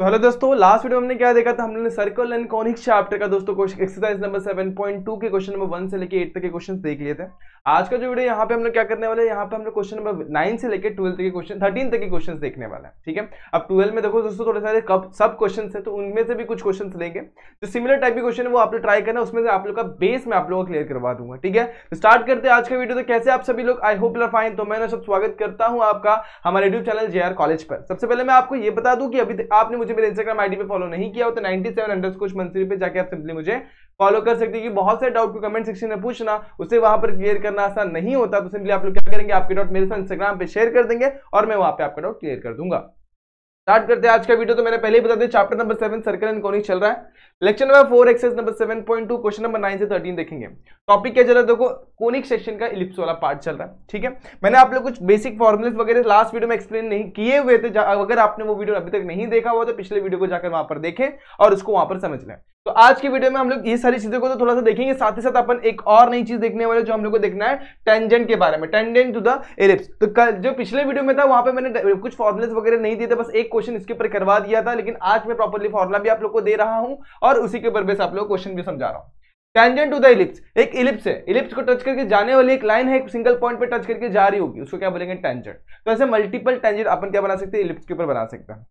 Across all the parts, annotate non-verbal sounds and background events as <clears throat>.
तो हेलो दोस्तों last video हमने क्या देखा था हम लोगों ने सर्कल एंड कॉनिक चैप्टर का दोस्तों क्वेश्चन एक्सरसाइज नंबर 7.2 के क्वेश्चन नंबर 1 से लेके 8 तक के क्वेश्चन देख लिए थे आज का जो वीडियो यहाँ पे हम लोग क्या करने वाले हैं यहाँ पे हम लोग क्वेश्चन नंबर 9 से लेके 12 तक के क्वेश्चन थर्टीन तक के क्वेश्चन देखने वाला है ठीक है अब 12 में देखो दोस्तों थोड़े सारे कब सब क्वेश्चन है तो उनमें से भी कुछ क्वेश्चन लेंगे जो सिमिलर टाइप के क्वेश्चन वो आप लोग ट्राई करना उसमें से आप लोग का बेस में आप लोगों को क्लियर करवा दूंगा ठीक है स्टार्ट तो करते हैं आज का वीडियो तो कैसे आप सभी लोग आई होप लर फाइन तो मैं सब स्वागत करता हूँ आपका हमारे यूट्यूब चैनल जे कॉलेज पर सबसे पहले मैं आपको ये बता दूँ कि अभी आपने मुझे मेरे इंस्टाग्राम आईडी पे फॉलो नहीं किया हो तो 97 सेवन अंडर कुछ मंत्री पे जाके आप सिंपली मुझे फॉलो कर सकते हैं कि बहुत से डाउट को कमेंट सेक्शन में पूछना उसे वहां पर क्लियर करना आसान नहीं होता तो सिंपली आप लोग क्या करेंगे आपके डाउट मेरे साथ इंस्टाग्राम पे शेयर कर देंगे और मैं वहां पर आपका डाउट क्लियर कर दूंगा स्टार्ट करते हैं आज का वीडियो तो मैंने पहले ही बता दिया chapter number seven circle and conic चल रहा है lecture number four exercise number seven point two question number nine से थर्टीन देखेंगे टॉपिक क्या चल रहा है देखो कोनिक सेक्शन का इलिप्स वाला पार्ट चल रहा है ठीक है मैंने आप लोग कुछ बेसिक फॉर्मुलेस वगैरह लास्ट वीडियो में एक्सप्लेन नहीं किए हुए थे अगर आपने वो वीडियो अभी तक नहीं देखा हुआ तो पिछले वीडियो को जाकर वहां पर देखें और उसको वहां पर समझ लें तो आज की वीडियो में हम लोग ये सारी चीजों को तो थोड़ा सा देखेंगे साथ ही साथ अपन एक और नई चीज देखने वाले जो हम लोग को देखना है टेंजेंट के बारे में टेंजेंट टू द एलिप्स तो कल जो पिछले वीडियो में था वहां पे मैंने कुछ फॉर्मुलेस वगैरह नहीं दिए थे बस एक क्वेश्चन इसके ऊपर करवा दिया था लेकिन आज मैं प्रॉपरली फॉर्मुला भी आप लोग को दे रहा हूं और उसी के ऊपर बेस आप लोग क्वेश्चन भी समझा रहा हूँ टेंजेंट टू द इलिप्स एक इलिप्स है इलिप्स को टच करके जाने वाली एक लाइन है एक सिंगल पॉइंट पे टच करके जा रही होगी उसको क्या बोलेंगे टेंजेंट तो ऐसे मल्टीपल टेंजेंट अपन क्या बना सकते हैं इलिप्स के ऊपर बना सकते हैं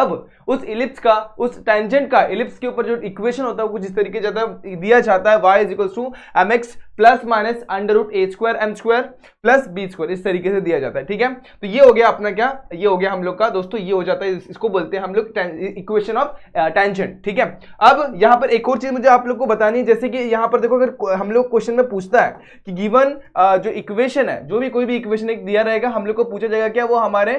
अब उस इलिप्स का उस टेंजेंट का इलिप्स के ऊपर जो इक्वेशन होता है वो कुछ इस तरीके जाता है दिया जाता है y is to m x plus minus under root a square m square plus b square इस तरीके से दिया जाता है ठीक है तो ये हो गया अपना क्या ये हो गया हम लोग का दोस्तों ये हो जाता है इसको बोलते हैं हम लोग इक्वेशन ऑफ टेंशन ठीक है अब यहाँ पर एक और चीज मुझे आप लोग को बतानी है जैसे कि यहाँ पर देखो अगर हम लोग क्वेश्चन में पूछता है कि गिवन जो इक्वेशन है जो भी कोई भी इक्वेशन दिया रहेगा हम लोग को पूछा जाएगा क्या वो हमारे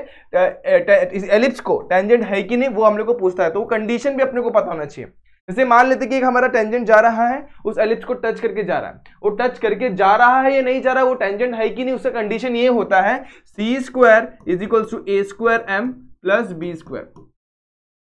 एलिप्स को टेंजेंट है कि नहीं वो हम लोग को पूछता है तो वो कंडीशन भी अपने को पता होना चाहिए जैसे मान लेते कि एक हमारा टेंजेंट जा रहा है उस एलिप्स को टच करके जा रहा है वो टच करके जा रहा है या नहीं जा रहा वो टेंजेंट है कि नहीं उसका कंडीशन ये होता है c square is equals to a square m plus b square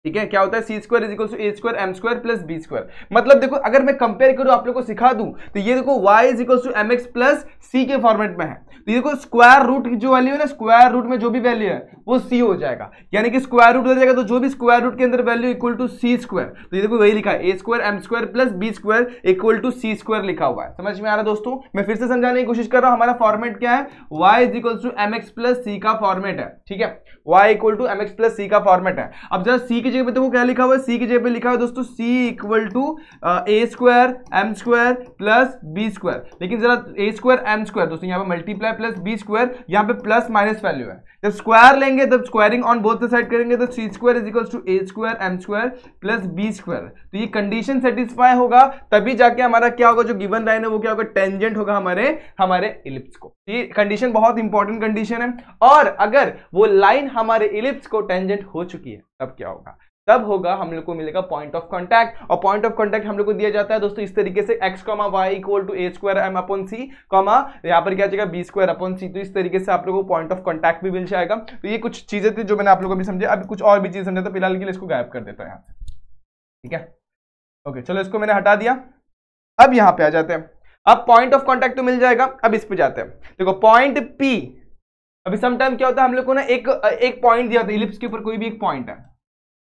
ठीक है क्या होता है c square is equal to a square m square plus b square मतलब देखो अगर मैं कंपेयर करूं आप लोग को सिखा दूं तो ये देखो y is equal to m x plus c के फॉर्मेट में है तो ये देखो स्क्वायर रूट की जो वैल्यू है ना स्क्वायर रूट में जो भी वैल्यू है वो सी हो जाएगा यानी कि स्क्वायर रूट हो जाएगा तो जो भी स्क्वायर रूट के अंदर value equal to c square तो ये देखो वही लिखा है a square m square plus b square equal to c square लिखा हुआ है समझ में आ रहा दोस्तों मैं फिर से समझाने की कोशिश कर रहा हूँ हमारा फॉर्मेट क्या है y is equal to m x plus c का फॉर्मेट है ठीक है y equal to m x plus c का फॉर्मेट है अब जरा सी की जगह पे देखो क्या लिखा हुआ है सी की जगह पे लिखा हुआ है दोस्तों c equal to a square m square plus b square लेकिन जरा ए स्क्वायर एम स्क्वायर दोस्तों यहाँ पे मल्टीप्लाई प्लस बी स्क्वायर यहाँ पे प्लस माइनस वैल्यू है जब स्क्वायर लेंगे तब स्क्वायरिंग ऑन बोथ साइड करेंगे तो c square is equal to a square m square plus b square तो ये कंडीशन सेटिस्फाई होगा तभी जाके हमारा क्या होगा जो गिवन लाइन है वो क्या होगा टेंजेंट होगा हमारे हमारे इलिप्स को तो ये कंडीशन बहुत इंपॉर्टेंट कंडीशन है और अगर वो लाइन हमारे इलिप्स को टेंजेंट हो चुकी है तब क्या होगा तब होगा हम लोग को मिलेगा पॉइंट ऑफ कॉन्टैक्ट और पॉइंट ऑफ कॉन्टैक्ट हम लोग को दिया जाता है दोस्तों इस तरीके से x comma y equal to a square m upon c comma यहाँ पर क्या जाएगा बी स्क्वायर अपन सी तो इस तरीके से आप लोगों को पॉइंट ऑफ कॉन्टैक्ट भी मिल जाएगा तो ये कुछ चीजें थी जो मैंने आप लोगों को भी समझे अभी कुछ और भी चीज समझा तो फिलहाल के लिए इसको गायब कर देता है यहाँ से ठीक है ओके चलो इसको मैंने हटा दिया अब यहाँ पे आ जाते हैं अब पॉइंट ऑफ कॉन्टैक्ट तो मिल जाएगा अब इस पर जाते हैं देखो पॉइंट पी अभी समटाइम क्या होता है हम लोग को ना एक एक पॉइंट दिया होता है इलिप्स के ऊपर कोई भी एक पॉइंट है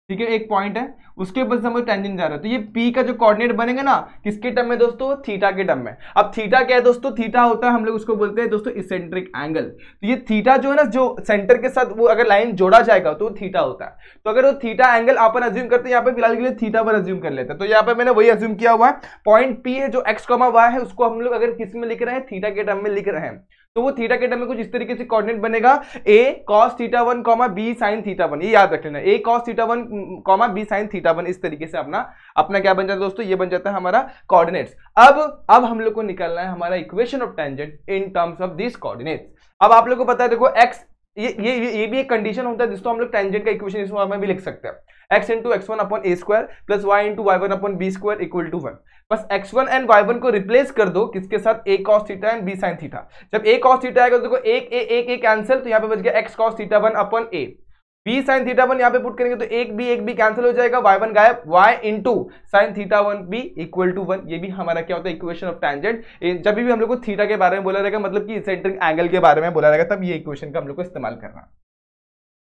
ठीक है एक पॉइंट है उसके ऊपर से हम लोग टेंजेंट जा रहे हैं तो ये पी का जो कोऑर्डिनेट बनेगा ना किसके टर्म में दोस्तों थीटा के टर्म में अब थीटा क्या है दोस्तों थीटा होता है हम लोग उसको बोलते हैं दोस्तों इसेंट्रिक एंगल तो ये थीटा जो है ना जो सेंटर के साथ वो अगर लाइन जोड़ा जाएगा तो वो थीटा होता है तो अगर वो थीटा एंगल आप अज्यूम करते हैं यहाँ पे फिलहाल के लिए थीटा पर अज्यूम कर लेते हैं तो यहाँ पर मैंने वही अज्यूम किया हुआ है पॉइंट पी है जो एक्स कॉमा वाई है उसको हम लोग अगर किस में लिख रहे हैं थीटा के टर्म में लिख रहे हैं तो वो थीटा के टर्म में कुछ इस तरीके से कोऑर्डिनेट बनेगा a cos theta one comma b sine theta one ये याद रख लेना a cos theta one comma b sine theta one इस तरीके से अपना अपना क्या बन जाता है दोस्तों ये बन जाता है हमारा कोऑर्डिनेट्स अब अब हम लोग को निकालना है हमारा equation of tangent in terms of this coordinates अब आप लोग को पता है देखो एक्स ये ये ये भी एक कंडीशन होता है जिसको हम लोग टेंजेंट का इक्वेशन इसमें हमें में भी लिख सकते हैं x into x one upon a square plus y into y one upon b square equal to one बस x one and y one को रिप्लेस कर दो किसके साथ a cos theta and b sine theta जब a cos theta आएगा तो देखो एक ए एक ए कैंसिल तो यहाँ पे बच गया x cos theta one upon a b sine theta one यहाँ पे पुट करेंगे तो एक बी एक बी कैंसिल हो जाएगा वाई वन गायब y into sine theta one b equal to one ये भी हमारा क्या होता है इक्वेशन ऑफ टैंजेंट जब भी हम लोग को थीटा के बारे में बोला जाएगा मतलब कि सेंट्रिक एंगल के बारे में बोला जाएगा तब ये इक्वेशन का हम लोग को इस्तेमाल करना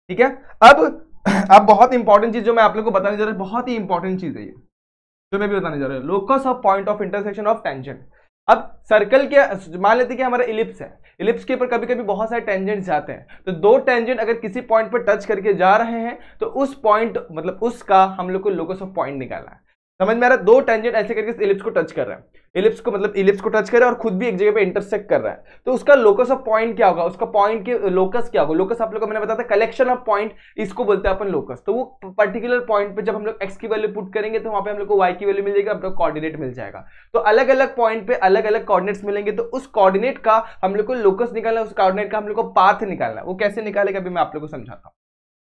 ठीक है अब <clears throat> अब बहुत इंपॉर्टेंट चीज जो मैं आप लोग को बताने जा रहा हूँ बहुत ही इंपॉर्टेंट चीज है ये जो मैं भी बताने जा रहा हूँ locus of point of intersection of tangent अब सर्कल के मान लेते कि हमारा इलिप्स है इलिप्स के ऊपर कभी कभी बहुत सारे टेंजेंट जाते हैं तो दो टेंजेंट अगर किसी पॉइंट पर टच करके जा रहे हैं तो उस पॉइंट मतलब उसका हम लोग को लोकस ऑफ पॉइंट निकालना है समझ में आ रहा है दो टेंजेंट ऐसे करके इलिप्स को टच कर रहा है इलिप्स को मतलब इलिप्स को टच कर रहा है और खुद भी एक जगह पे इंटरसेक्ट कर रहा है तो उसका लोकस ऑफ पॉइंट क्या होगा उसका पॉइंट के लोकस क्या होगा लोकस आप लोगों को मैंने बताया था कलेक्शन ऑफ पॉइंट इसको बोलते हैं अपन लोकस तो वो पर्टिकुलर पॉइंट पे जब हम लोग एक्स की वैल्यू पुट करेंगे तो वहां पर हम लोग को वाई की वैल्यू मिल जाएगी आप लोग कॉर्डिनेट मिल जाएगा तो अलग अलग पॉइंट पे अलग अलग कॉर्डिनेट्स मिलेंगे तो उस कॉर्डिनेट का हम लोग को लोकस निकालना उस कॉर्डिनेट का हम लोग को पाथ निकालना वो कैसे निकालेगा अभी मैं आप लोग को समझाता हूँ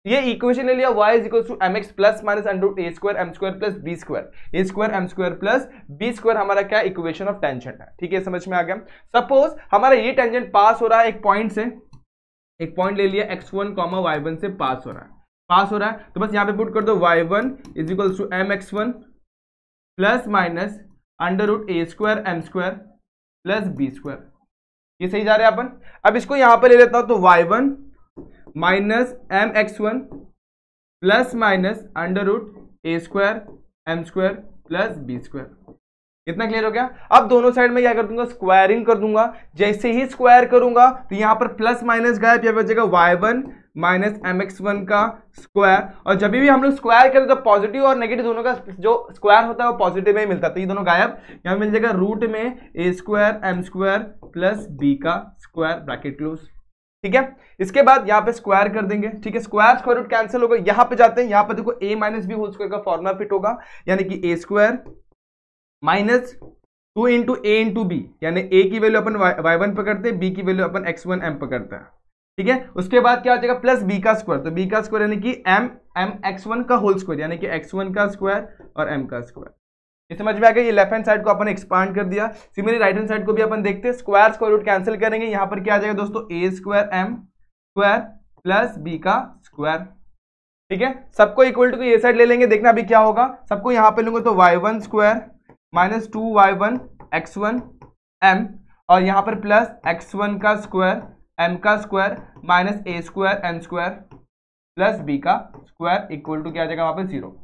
ये इक्वेशन ले लिया y is equal to m x plus minus under a square m square plus b square a square m square plus b square हमारा क्या इक्वेशन ऑफ टेंजेंट है ठीक है समझ में आ गया सपोज हमारा ये टेंजेंट पास हो रहा है एक पॉइंट से एक पॉइंट ले लिया x one comma y one से पास हो रहा है पास हो रहा है तो बस यहाँ पे पुट कर दो y one is equal to m x one plus minus under root a square m square plus b square ये सही जा रहा है अपन अब इसको यहाँ पर ले लेता हूँ तो y one minus m x one plus minus under root a square m square plus b square इतना क्लियर हो गया अब दोनों साइड में क्या कर दूंगा स्क्वायरिंग कर दूंगा जैसे ही स्क्वायर करूंगा तो यहां पर प्लस माइनस गायब यहाँ बचेगा y one minus m x one का स्क्वायर और जब भी हम लोग स्क्वायर करें तो पॉजिटिव और नेगेटिव दोनों का जो स्क्वायर होता है वो पॉजिटिव में ही मिलता है तो ये दोनों गायब यहां मिल जाएगा रूट में a square m square plus b का स्क्वायर ब्रैकेट क्लोज ठीक है इसके बाद यहाँ पे स्क्वायर कर देंगे ठीक है स्क्वायर स्क्वायर रूट कैंसिल होगा यहाँ पे जाते हैं यहाँ पे देखो a minus b whole square का फॉर्मुला फिट होगा यानी कि a square minus two into a into b यानी ए की वैल्यू अपन वाई वन पकड़ते हैं बी की वैल्यू अपन एक्स वन एम पकड़ते हैं ठीक है उसके बाद क्या हो जाएगा प्लस बी का स्क्वायर तो बी का स्क्वायर यानी कि एम एम एक्स वन का होल स्क्वायर यानी कि एक्स वन का स्क्वायर और एम का स्क्वायर ये समझ में आ गया ये लेफ्ट हैंड साइड को अपन एक्सपांड कर दिया सिमिलरली राइट हैंड साइड को भी अपन देखते हैं स्क्वायर स्क्वायर रूट कैंसिल करेंगे यहाँ पर क्या आ जाएगा दोस्तों a square m square plus b का स्क्वायर ठीक है सबको इक्वल टू ये साइड ले लेंगे देखना अभी क्या होगा सबको यहाँ पर लूंगा तो y one square minus two y one x one m और यहाँ पर प्लस एक्स वन का स्क्वायर एम का square minus a square m square plus b का स्क्वायर इक्वल टू क्या आ जाएगा वहाँ पर जीरो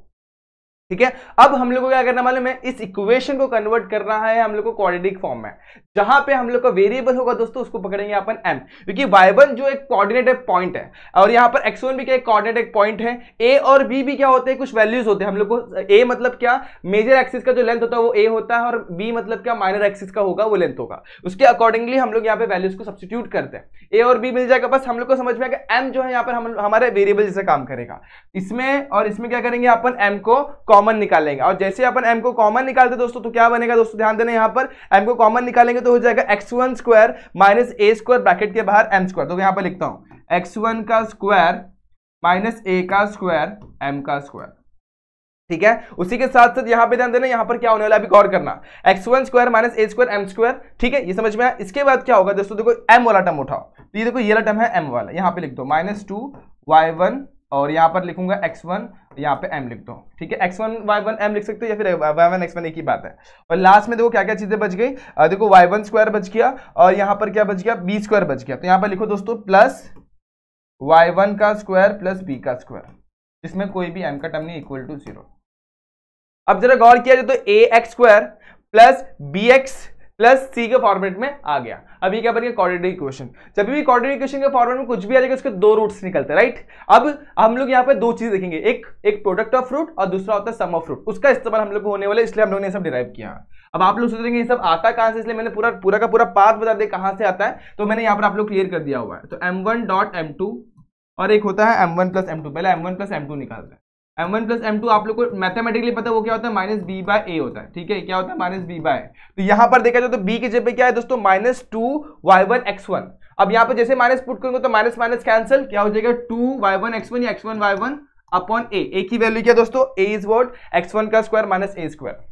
ठीक है अब हम लोग को क्या करना मालूम है इस इक्वेशन को कन्वर्ट करना है हम लोग को क्वाड्रेटिक फॉर्म में जहां पे हम लोग का वेरिएबल होगा दोस्तों उसको पकड़ेंगे अपन एम क्योंकि y1 जो एक कोऑर्डिनेटेड पॉइंट है और यहां पर x1 भी क्या एक कोऑर्डिनेटेड पॉइंट है a और b भी क्या होते हैं कुछ वैल्यूज होते हैं हम लोग को a मतलब क्या मेजर एक्सिस का जो लेंथ होता है वो a होता है और b मतलब क्या माइनर एक्सिस का होगा वो लेंथ होगा उसके अकॉर्डिंगली हम लोग यहाँ पे वैल्यूज को सब्सटीट्यूट करते हैं ए और बी मिल जाएगा बस हम लोग को समझ में आएगा एम जो है यहाँ पर हम हमारे वेरिएबल जैसे काम करेगा इसमें और इसमें क्या करेंगे अपन एम को कॉमन निकालेंगे और जैसे अपन एम को कॉमन निकालते दोस्तों तो क्या बनेगा दोस्तों ध्यान देना यहाँ पर एम को कॉमन निकालेंगे तो हो जाएगा x one square minus a square bracket के बाहर एम स्क्वायर तो यहाँ पर लिखता हूँ एक्स वन का स्क्वायर माइनस ए का स्क्वायर एम का स्क्वायर ठीक है उसी के साथ साथ यहाँ पे ध्यान देना यहाँ पर क्या होने वाला है अभी गौर करना x one square minus a square m square ठीक है ये समझ में आया इसके बाद क्या होगा दोस्तों देखो एम वाला टर्म उठाओ तो ये देखो ये वाला टर्म है एम वाला यहाँ पे लिख दो माइनस टू वाई वन और यहाँ पर लिखूंगा एक्स वन यहाँ पे एम लिख दो ठीक है x one y one m लिख सकते हो या फिर वाई वन एक्स वन एक ही बात है और लास्ट में देखो क्या क्या चीज़ें बच गई देखो वाई वन स्क्वायर बच गया और यहाँ पर क्या बच गया बी स्क्वायर बच गया तो यहाँ पर लिखो दोस्तों प्लस वाई वन का स्क्वायर प्लस बी का स्क्वायर इसमें कोई भी एम का टर्म नहीं इक्वल टू जीरो अब जरा गौर किया जाए तो a x square plus b x plus c के फॉर्मेट में आ गया अभी क्या बनेगा गया कॉर्डिनेटर इक्वेशन जब भी कॉर्डिनेटर इक्वेशन के फॉर्मेट में कुछ भी आ जाएगा उसके दो रूट्स निकलते हैं राइट अब हम लोग यहाँ पे दो चीज देखेंगे एक एक प्रोडक्ट ऑफ फ्रूट और दूसरा होता है सम ऑफ फ्रूट उसका इस्तेमाल हम लोग को होने वाला है इसलिए हम लोग ने सब डिराइव किया अब आप लोग सोच सोचेंगे ये सब आता कहाँ से इसलिए मैंने पूरा पूरा का पूरा पाथ बता दिया कहाँ से आता है तो मैंने यहाँ पर आप लोग क्लियर कर दिया हुआ है तो एम डॉट एम और एक होता है एम वन पहले एम वन निकालते हैं m one plus m two आप लोग को मैथमेटिकली पता है वो क्या होता है माइनस बी बाय ए होता है ठीक है क्या होता है माइनस बी बाय तो यहां पर देखा जाए तो बी के जगह क्या है दोस्तों minus two y one x one अब यहाँ पर जैसे माइनस पुट करूंगा तो माइनस माइनस कैंसिल क्या हो जाएगा two y one x one x one y one upon a a की वैल्यू क्या दोस्तों a is what x one का square minus a square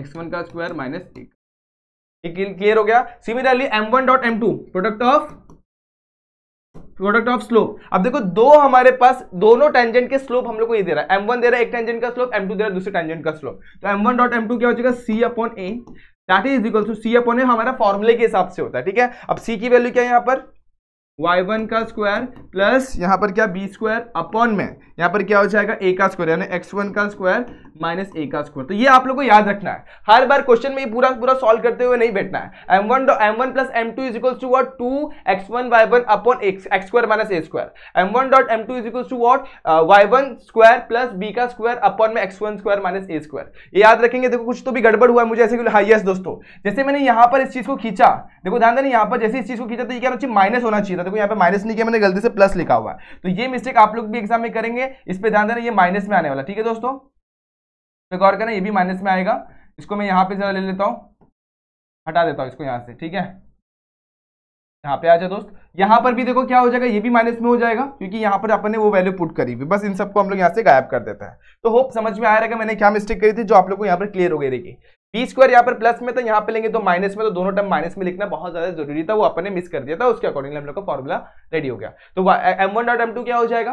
x one का स्क्वायर माइनस ए क्लियर हो गया similarly m one dot m two product of product of slope अब देखो दो हमारे पास दोनों टेंजेंट के स्लोप हम लोग को ये दे रहा है एम वन दे रहा है एक टेंजेंट का स्लोप एम टू दे रहा है दूसरे टेंजेंट का स्लोप तो m one dot m two क्या हो जाएगा c upon a that is equal to c upon a हमारा फॉर्मूले के हिसाब से होता है ठीक है अब सी की वैल्यू क्या है यहाँ पर y1 का स्क्वायर प्लस यहाँ पर क्या बी स्क्वायर अपॉन में यहां पर क्या हो जाएगा ए का स्क्वायर यानी एक्स वन का स्क्वायर माइनस ए का स्क्वायर तो ये आप लोगों को याद रखना है हर बार क्वेश्चन में ये पूरा पूरा सॉल्व करते हुए नहीं बैठना है m one m one plus m two is equal to what two x one y one upon x square minus a square m one dot m two is equal to what y one square plus b का square upon में x one square minus a square ये याद रखेंगे देखो कुछ तो भी गड़बड़ हुआ है मुझे ऐसे क्यों हाँ यस दोस्तों जैसे मैंने यहाँ पर इस चीज को खींचा देखो ध्यान देना यहाँ पर जैसे इस चीज को खींचा तो ये क्या माइनस होना चाहिए था देखो यहाँ पर माइनस नहीं किया मैंने गलती से प्लस लिखा हुआ है तो ये मिस्टेक आप लोग भी एग्जाम में करेंगे है इस पर ध्यान देना ये माइनस में आने वाला ठीक है दोस्तों तो गौर करना ये भी माइनस में आएगा इसको मैं यहाँ पे जरा ले लेता हूँ हटा देता हूँ इसको यहाँ से ठीक है यहाँ पे आ जाए दोस्त यहाँ पर भी देखो क्या हो जाएगा ये भी माइनस में हो जाएगा क्योंकि यहाँ पर अपन ने वो वैल्यू पुट करी हुई बस इन सबको हम लोग यहाँ से गायब कर देते हैं तो होप समझ में आ रहेगा मैंने क्या मिस्टेक करी थी जो आप लोग को यहाँ पर क्लियर हो गई रहेगी बी स्क्वायर यहाँ पर प्लस में तो यहाँ पे लेंगे तो माइनस में तो दोनों टर्म माइनस में लिखना बहुत ज्यादा जरूरी था वो अपने मिस कर दिया था उसके अकॉर्डिंग हम लोग का फॉर्मुला रेडी हो गया तो m one dot m two क्या हो जाएगा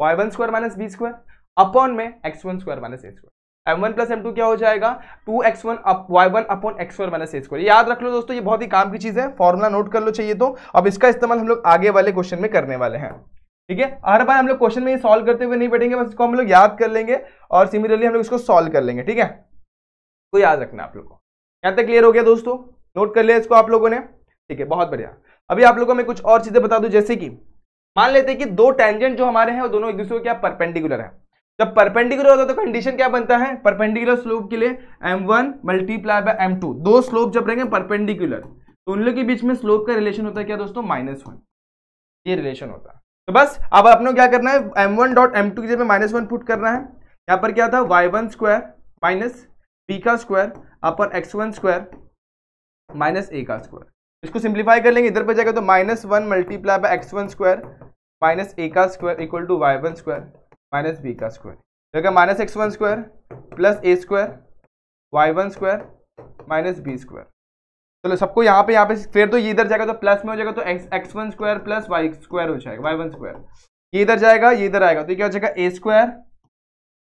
y one square minus b square upon में x one square minus a square m one plus m two क्या हो जाएगा two x one y one upon x square minus a square याद रख लो दोस्तों ये बहुत ही काम की चीज़ है फॉर्मुला नोट कर लो चाहिए तो अब इसका इस्तेमाल हम लोग आगे वाले क्वेश्चन में करने वाले हैं ठीक है हर बार हम लोग क्वेश्चन में ये सॉल्व करते हुए नहीं बैठेंगे बस इसको हम लोग याद कर लेंगे और सिमिलरली हम लोग इसको सॉल्व कर लेंगे ठीक है तो याद रखना आप लोग को यहाँ तक क्लियर हो गया दोस्तों नोट कर लिया इसको आप लोगों ने ठीक है बहुत बढ़िया अभी आप लोगों को मैं कुछ और चीज़ें बता दूं जैसे कि मान लेते हैं कि दो टेंजेंट जो हमारे हैं वो दोनों एक दूसरे को क्या परपेंडिकुलर है जब परपेंडिकुलर होता है तो कंडीशन क्या बनता है परपेंडिकुलर स्लोप के लिए m one multiply by m two दो स्लोप जब रहेंगे परपेंडिकुलर तो उन लोग के बीच में स्लोप का रिलेशन होता है क्या दोस्तों माइनस वन ये रिलेशन होता है तो बस अब आपने क्या करना है m one dot m two की जगह माइनस वन पुट करना है यहाँ पर क्या था y one square minus b का स्क्वायर अपर x one square minus a का स्क्वायर इसको सिंप्लीफाई कर लेंगे इधर पर जाएगा तो minus one multiply by x one square minus a का square equal to y one square minus b का स्क्वायर देखा तो minus x one square plus a square y one square minus b square चलो सबको यहाँ पे यहाँ पे फिर तो ये इधर जाएगा तो प्लस में हो जाएगा तो x x one square plus y square हो जाएगा वाई वन स्क्वायर ये इधर जाएगा ये इधर आएगा तो क्या हो जाएगा a square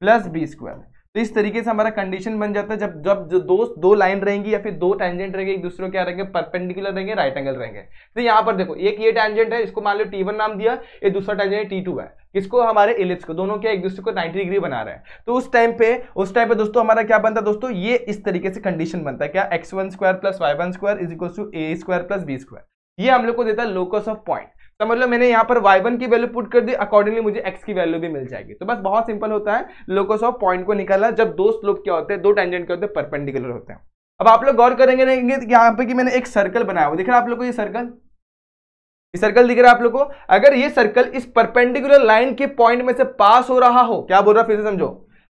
plus b square तो इस तरीके से हमारा कंडीशन बन जाता है जब जब जो दो दो लाइन रहेंगी या फिर दो टेंजेंट रहेंगे एक दूसरे क्या रहेंगे परपेंडिकुलर रहेंगे राइट एंगल रहेंगे तो यहाँ पर देखो एक ये टेंजेंट है इसको मान लो टी नाम दिया ये दूसरा टेंजेंट टी है इसको हमारे एलिप्स को दोनों क्या एक दूसरे को 90 डिग्री बना रहे हैं तो उस टाइम पे उस टाइम पे दोस्तों हमारा क्या बनता है दोस्तों ये इस तरीके से कंडीशन बनता है क्या x one square plus y one square is equal to a square plus b square ये हम लोग को देता है लोकस ऑफ पॉइंट तो मतलब मैंने यहाँ पर y1 की वैल्यू पुट कर दी अकॉर्डिंगली मुझे x की वैल्यू भी मिल जाएगी तो बस बहुत सिंपल होता है लोगों ऑफ पॉइंट को निकालना जब दो स्लोप क्या होते हैं दो टेंजेंट क्या होते हैं परपेंडिकुलर होते हैं अब आप लोग गौर करेंगे यहाँ पे कि मैंने एक सर्कल बनाया हुआ दिख रहा है आप लोग को ये सर्कल ये सर्कल दिख रहा है आप लोग को अगर ये सर्कल इस परपेंडिकुलर लाइन के पॉइंट में से पास हो रहा हो क्या बोल रहा है फिर से समझो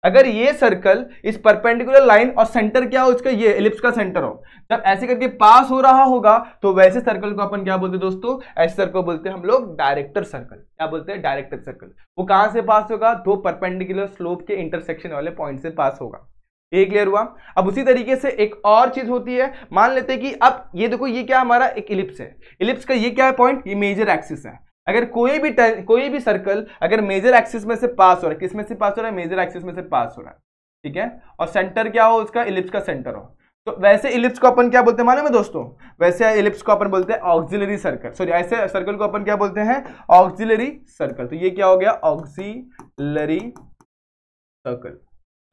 अगर ये सर्कल इस परपेंडिकुलर लाइन और सेंटर क्या हो इसका ये एलिप्स का सेंटर हो जब ऐसे करके पास हो रहा होगा तो वैसे सर्कल को अपन क्या बोलते दोस्तों ऐसे सर्कल बोलते हैं हम लोग डायरेक्टर सर्कल क्या बोलते हैं डायरेक्टर सर्कल वो कहां से पास होगा दो परपेंडिकुलर स्लोप के इंटरसेक्शन वाले पॉइंट से पास होगा ये क्लियर हुआ अब उसी तरीके से एक और चीज होती है मान लेते हैं कि अब ये देखो ये क्या हमारा एक इलिप्स है इलिप्स का ये क्या है पॉइंट ये मेजर एक्सिस है अगर कोई भी कोई भी सर्कल अगर मेजर एक्सिस में से पास हो रहा है किसमें से पास हो रहा है मेजर एक्सिस में से पास हो रहा है ठीक है और सेंटर क्या हो उसका इलिप्स का सेंटर हो तो वैसे इलिप्स को अपन क्या बोलते हैं मालूम है दोस्तों वैसे इलिप्स को अपन बोलते हैं ऑक्सिलरी सर्कल सॉरी ऐसे सर्कल को अपन क्या बोलते हैं ऑक्सिलरी सर्कल तो ये क्या हो गया ऑक्सिलरी सर्कल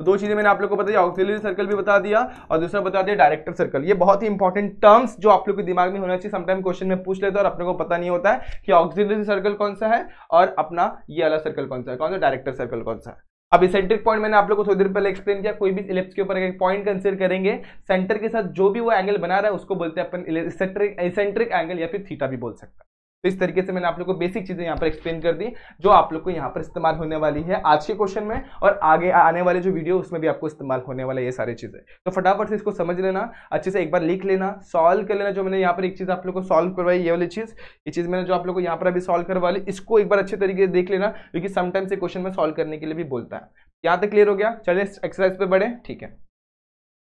तो दो चीज़ें मैंने आप लोग को बताया ऑक्सिलरी सर्कल भी बता दिया और दूसरा बता दिया डायरेक्टर सर्कल ये बहुत ही इंपॉर्टेंट टर्म्स जो आप लोग के दिमाग में होना चाहिए समटाइम क्वेश्चन में पूछ लेते हैं और अपने को पता नहीं होता है कि ऑक्सिलरी सर्कल कौन सा है और अपना ये वाला सर्कल कौन सा है कौन सा डायरेक्टर सर्कल कौन सा है अब सेंट्रिक पॉइंट मैंने आप लोगों को थोड़ी देर पहले एक्सप्लेन किया कोई भी इलेप्स के ऊपर एक पॉइंट कंसीडर करेंगे सेंटर के साथ जो भी वो एंगल बना रहा है उसको बोलते हैं अपन इसेंट्रिक एंगल या फिर थीटा भी बोल सकता है तो इस तरीके से मैंने आप लोग को बेसिक चीज़ें यहाँ पर एक्सप्लेन कर दी जो आप लोग को यहाँ पर इस्तेमाल होने वाली है आज के क्वेश्चन में और आगे आने वाले जो वीडियो उसमें भी आपको इस्तेमाल होने वाला ये सारी चीज़ें तो फटाफट से इसको समझ लेना अच्छे से एक बार लिख लेना सॉल्व कर लेना जो मैंने यहाँ पर एक चीज़ आप लोग को सॉल्व करवाई ये वाली चीज़ ये चीज़ मैंने जो आप लोग को यहाँ पर अभी सॉल्व करवा ली इसको एक बार अच्छे तरीके से देख लेना क्योंकि समटाइम्स ये क्वेश्चन में सॉल्व करने के लिए भी बोलता है यहाँ तक क्लियर हो गया चलिए एक्सरसाइज पर बढ़े ठीक है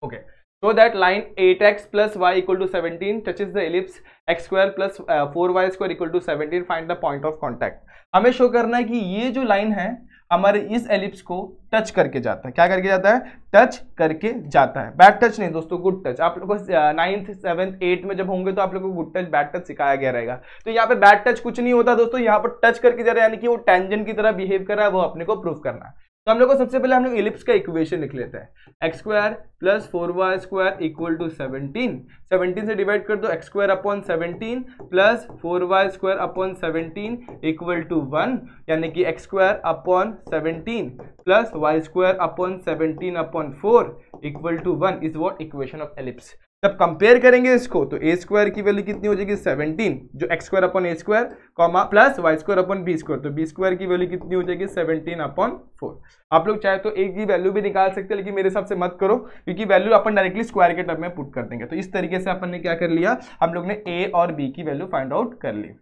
okay so that line 8x plus y equal to 17 touches the ellipse x square plus uh, 4y square equal to 17 find the point of contact हमें शो करना है कि ये जो लाइन है हमारे इस एलिप्स को टच करके जाता है क्या करके जाता है टच करके जाता है बैड टच नहीं दोस्तों गुड टच आप लोगों को नाइन्थ सेवन्थ एट में जब होंगे तो आप लोगों को गुड टच बैड टच सिखाया गया रहेगा तो यहाँ पे बैड टच कुछ नहीं होता दोस्तों यहाँ पर टच करके जा रहा है यानी कि वो टेंजन की तरह बिहेव कर रहा है वो अपने को प्रूव करना है तो हम लोग को सबसे पहले हम लोग इलिप्स का इक्वेशन लिख लेते हैं x square plus four y square equal to seventeen seventeen से डिवाइड कर दो x square upon seventeen plus four y square upon seventeen equal to one यानी कि x square upon seventeen plus y square upon seventeen upon four equal to one is what equation of ellipse जब compare करेंगे इसको तो ए square की value कितनी हो जाएगी 17 जो x square upon a square comma plus y square upon b square तो बी स्क्वायर की वैल्यू कितनी हो जाएगी 17 अपॉन फोर आप लोग चाहे तो ए की वैल्यू भी निकाल सकते हैं लेकिन मेरे हिसाब से मत करो क्योंकि वैल्यू अपन डायरेक्टली स्क्वायर के टर्म में पुट कर देंगे तो इस तरीके से अपन ने क्या कर लिया हम लोग ने ए और बी की वैल्यू फाइंड आउट कर ली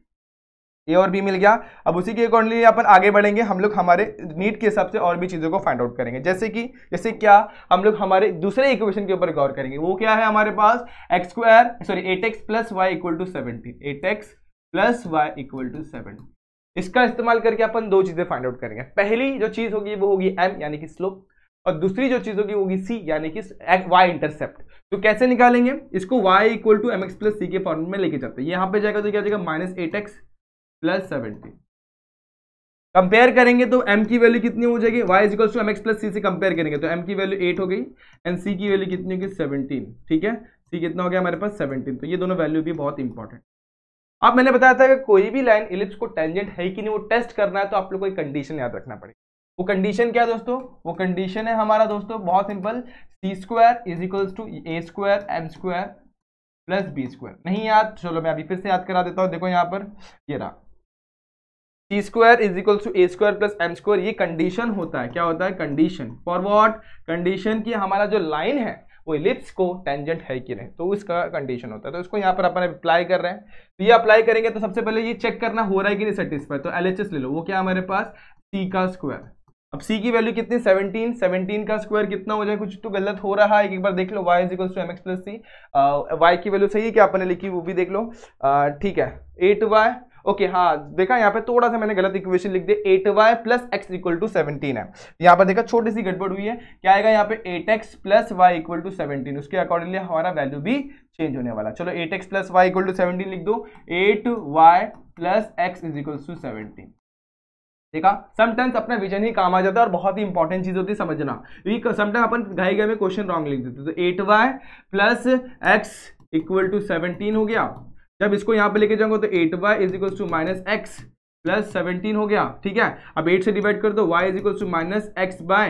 ए और बी मिल गया अब उसी के अकॉर्डिंगली अपन आगे बढ़ेंगे हम लोग हमारे नीट के हिसाब से और भी चीज़ों को फाइंड आउट करेंगे जैसे कि जैसे क्या हम लोग हमारे दूसरे इक्वेशन के ऊपर गौर करेंगे वो क्या है हमारे पास x square sorry eight x plus y equal to seventeen eight x plus y equal to seventeen इसका इस्तेमाल करके अपन दो चीज़ें फाइंड आउट करेंगे पहली जो चीज़ होगी वो होगी एम यानी कि स्लोप और दूसरी जो चीज़ होगी वो होगी सी यानी कि वाई इंटरसेप्ट तो कैसे निकालेंगे इसको y equal to m x plus c के फॉर्म में लेके जाते हैं यहाँ पे जाएगा तो क्या जाएगा minus eight x plus seventy compare करेंगे तो m की वैल्यू कितनी हो जाएगी y is to m x plus c से कंपेयर करेंगे तो m की वैल्यू एट हो गई एंड c की वैल्यू कितनी होगी सेवनटीन ठीक है c कितना हो गया हमारे पास सेवनटीन तो ये दोनों वैल्यू भी बहुत इंपॉर्टेंट अब मैंने बताया था कि कोई भी लाइन इलिप्स को टेंजेंट है कि नहीं वो टेस्ट करना है तो आप लोग को एक कंडीशन याद रखना पड़ेगा वो कंडीशन क्या है दोस्तों वो कंडीशन है हमारा दोस्तों बहुत simple c square is equals to a square m square plus b square नहीं याद चलो मैं अभी फिर से याद करा देता हूँ देखो यहाँ पर ये रहा t square is equal to a square plus m square ये कंडीशन होता है क्या होता है कंडीशन फॉर वॉट कंडीशन की हमारा जो लाइन है वो इलिप्स को टेंजेंट है कि नहीं तो उसका कंडीशन होता है तो इसको यहाँ पर अपन अप्लाई कर रहे हैं तो ये अप्लाई करेंगे तो सबसे पहले ये चेक करना हो रहा है कि नहीं सेटिस्फाई तो एल ले लो वो क्या हमारे पास सी का स्क्वायर अब सी की वैल्यू कितनी 17 17 का स्क्वायर कितना हो जाए कुछ तो गलत हो रहा है एक बार देख लो y is to m x plus c y की वैल्यू सही है क्या आपने लिखी वो भी देख लो ठीक है एट वाई ओके okay, हाँ देखा यहाँ पे थोड़ा सा मैंने गलत इक्वेशन लिख दिया eight y plus x equal to seventeen है यहाँ पर देखा छोटी सी गड़बड़ हुई है क्या आएगा यहाँ पे eight x plus y equal to seventeen उसके अकॉर्डिंगली हमारा वैल्यू भी चेंज होने वाला चलो eight x plus y equal to seventeen लिख दो eight y plus x is equal to seventeen देखा समटाइम्स अपना विजन ही काम आ जाता है और बहुत ही इंपॉर्टेंट चीज होती है समझना समटाइम अपन घाई गाय में क्वेश्चन रॉन्ग लिख देते तो eight y plus x equal to seventeen हो गया जब इसको यहाँ पे लेके जाऊंगा तो eight y is equal to minus x plus seventeen हो गया ठीक है अब एट से डिवाइड कर दो y is equal to minus x by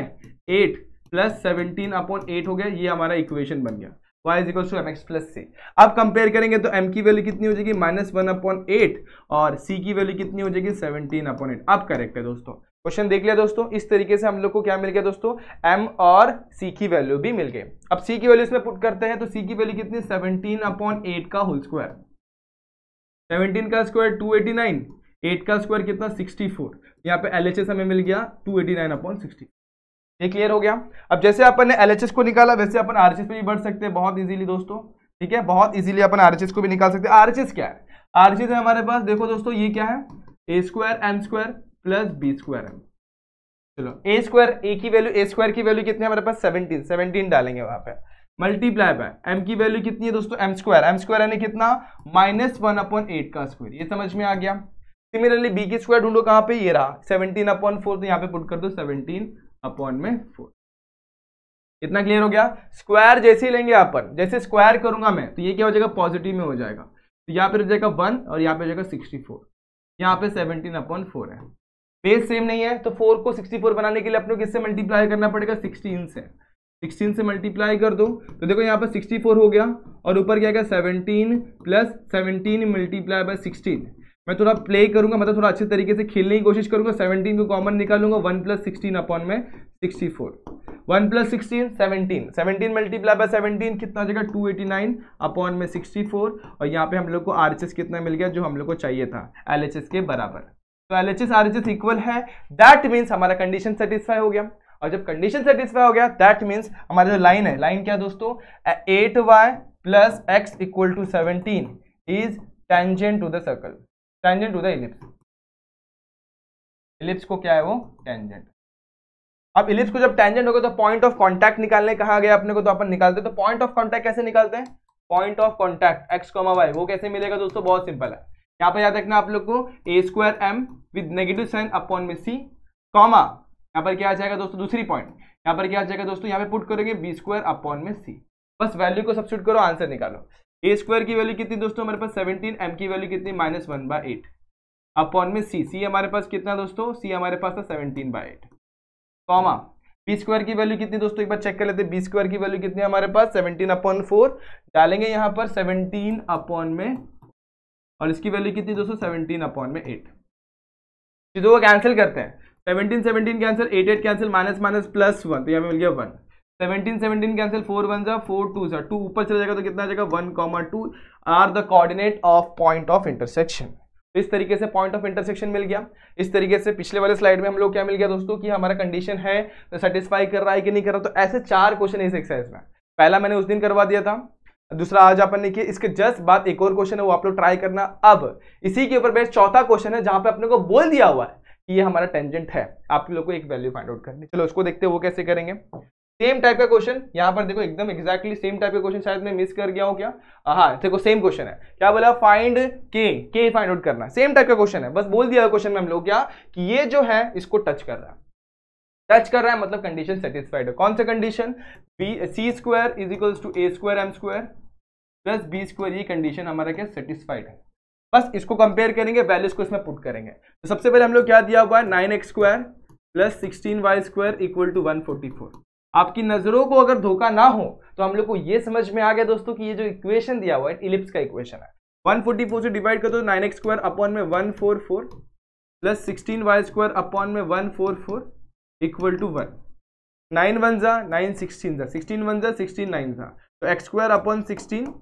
eight plus seventeen upon eight हो गया ये हमारा इक्वेशन बन गया y is equal to m x plus c अब कंपेयर करेंगे तो एम की वैल्यू कितनी हो जाएगी माइनस वन अपॉन एट और सी की वैल्यू कितनी हो जाएगी सेवनटीन अपॉन एट अब करेक्ट है दोस्तों क्वेश्चन देख लिया दोस्तों इस तरीके से हम लोग को क्या मिल गया दोस्तों m और c की वैल्यू भी मिल गई अब c की वैल्यू इसमें पुट करते हैं तो c की वैल्यू कितनी सेवनटीन अपॉन एट का होल स्क्वायर सेवनटीन का square two eighty nine eight का स्क्वायर कितना सिक्सटी फोर यहाँ पे एल एच एस हमें मिल गया two eighty nine upon sixty ये क्लियर हो गया अब जैसे अपन ने एल एच एस को निकाला वैसे अपन आर एच एस पे भी बढ़ सकते हैं बहुत इजीली दोस्तों ठीक है बहुत इजीली अपन आर एच एस को भी निकाल सकते हैं आर एच एस क्या है आर एच एस है हमारे पास देखो दोस्तों ये क्या है a square m square plus b square m चलो ए स्क्वायर ए की वैल्यू ए स्क्वायर की वैल्यू कितनी है हमारे पास सेवनटीन सेवनटीन डालेंगे वहाँ पर मल्टीप्लाई बाय एम की वैल्यू कितनी है दोस्तों एम स्क्वायर एम स्क्वायर यानी कितना माइनस वन अपॉन एट का स्क्वायर ये समझ में आ गया सिमिलरली बी की स्क्वायर ढूंढो कहाँ पे ये रहा सेवनटीन अपॉन फोर तो यहाँ पे पुट कर दो सेवनटीन अपॉन में फोर इतना क्लियर हो गया स्क्वायर जैसे ही लेंगे अपन जैसे स्क्वायर करूंगा मैं तो ये क्या हो जाएगा पॉजिटिव में हो जाएगा तो यहाँ पे हो जाएगा वन और यहाँ पे हो जाएगा सिक्सटी फोर यहाँ पे सेवनटीन अपॉन फोर है बेस सेम नहीं है तो फोर को सिक्सटी फोर बनाने के लिए अपने किससे मल्टीप्लाई करना पड़ेगा सिक्सटीन से सिक्सटीन से मल्टीप्लाई कर दो तो देखो यहाँ पर सिक्सटी फोर हो गया और ऊपर क्या गया seventeen plus seventeen multiply by sixteen मैं थोड़ा प्ले करूंगा मतलब थोड़ा अच्छे तरीके से खेलने की कोशिश करूंगा सेवनटीन को कॉमन निकालूंगा वन प्लस सिक्सटीन अपॉन में sixty four one plus sixteen seventeen seventeen multiply by seventeen कितना जगह टू एटी नाइन अपॉन में सिक्सटी फोर और यहाँ पे हम लोग को आर कितना मिल गया जो हम लोग को चाहिए था एल के बराबर तो L H S R H S equal है दैट मीन्स हमारा कंडीशन सेटिस्फाई हो गया और जब कंडीशन सेटिस्फाई हो गया दैट मीन्स हमारा जो लाइन है लाइन क्या दोस्तों eight y plus x equal to seventeen is tangent to the circle tangent to the ellipse ellipse को क्या है वो टेंजेंट अब इलिप्स को जब टेंजेंट होगा तो पॉइंट ऑफ कॉन्टैक्ट निकालने कहा गया अपने को तो अपन निकालते तो पॉइंट ऑफ कॉन्टैक्ट कैसे निकालते हैं point of contact x comma y वो कैसे मिलेगा दोस्तों बहुत सिंपल है यहाँ पर याद रखना आप लोग को a square m with negative sign upon में सी कॉमा यहाँ पर क्या आ जाएगा दोस्तों दूसरी पॉइंट यहाँ पर क्या आ जाएगा दोस्तों यहाँ पे पुट करेंगे बी स्क्वायर अपॉन में सी बस वैल्यू को सब्सिट्यूट करो आंसर निकालो ए स्क्वायर की वैल्यू कितनी दोस्तों हमारे पास सेवनटीन एम की वैल्यू कितनी minus one by eight upon में सी सी हमारे पास कितना दोस्तों सी हमारे पास था seventeen by eight comma b square की वैल्यू कितनी दोस्तों एक बार चेक कर लेते हैं बी स्क्वायर की वैल्यू कितनी हमारे पास सेवनटीन अपॉन फोर डालेंगे यहाँ पर सेवनटीन अपॉन में और इसकी वैल्यू कितनी दोस्तों सेवनटीन अपॉन में एट चीज़ों को कैंसिल करते हैं seventeen seventeen cancel eight eight cancel minus minus plus one तो यहाँ मिल गया one seventeen seventeen cancel four one सा फोर टू सा टू ऊपर चला जाएगा तो कितना जाएगा one comma two are the coordinate of point of intersection इस तरीके से पॉइंट ऑफ इंटरसेक्शन मिल गया इस तरीके से पिछले वाले स्लाइड में हम लोग क्या मिल गया दोस्तों कि हमारा कंडीशन है तो सेटिस्फाई कर रहा है कि नहीं कर रहा तो ऐसे चार क्वेश्चन इस एक्सरसाइज में पहला मैंने उस दिन करवा दिया था दूसरा आज अपन ने किया इसके जस्ट बाद एक और क्वेश्चन है वो आप लोग ट्राई करना अब इसी के ऊपर बेस्ट चौथा क्वेश्चन है जहां पे अपने को बोल दिया हुआ है कि ये हमारा टेंजेंट है आप लोग को एक वैल्यू फाइंड आउट करनी चलो उसको देखते हैं वो कैसे करेंगे सेम टाइप का क्वेश्चन यहाँ पर देखो एकदम एक्जैक्टली सेम टाइप का क्वेश्चन शायद मैं मिस कर गया हूँ क्या हाँ देखो सेम क्वेश्चन है क्या बोला find k k find out करना सेम टाइप का क्वेश्चन है बस बोल दिया क्वेश्चन में हम लोग क्या कि ये जो है इसको टच कर रहा है टच कर रहा है मतलब कंडीशन सेटिस्फाइड है कौन सा condition b c square is equals to a square m square plus b square ये कंडीशन हमारा क्या सेटिस्फाइड है बस इसको कंपेयर करेंगे वैल्यूज को इसमें पुट करेंगे तो सबसे पहले हम लोग क्या दिया हुआ है nine x square plus sixteen y square equal to one forty four आपकी नजरों को अगर धोखा ना हो तो हम लोग को ये समझ में आ गया दोस्तों कि ये जो इक्वेशन दिया हुआ है इलिप्स का इक्वेशन है 144 से डिवाइड कर दो नाइन एक्स स्क्वायर अपॉन में four plus sixteen y square upon में one four four equal to one nine one जा नाइन सिक्सटीन जा सिक्सटीन वन जा सिक्सटीन नाइन जा तो x square upon sixteen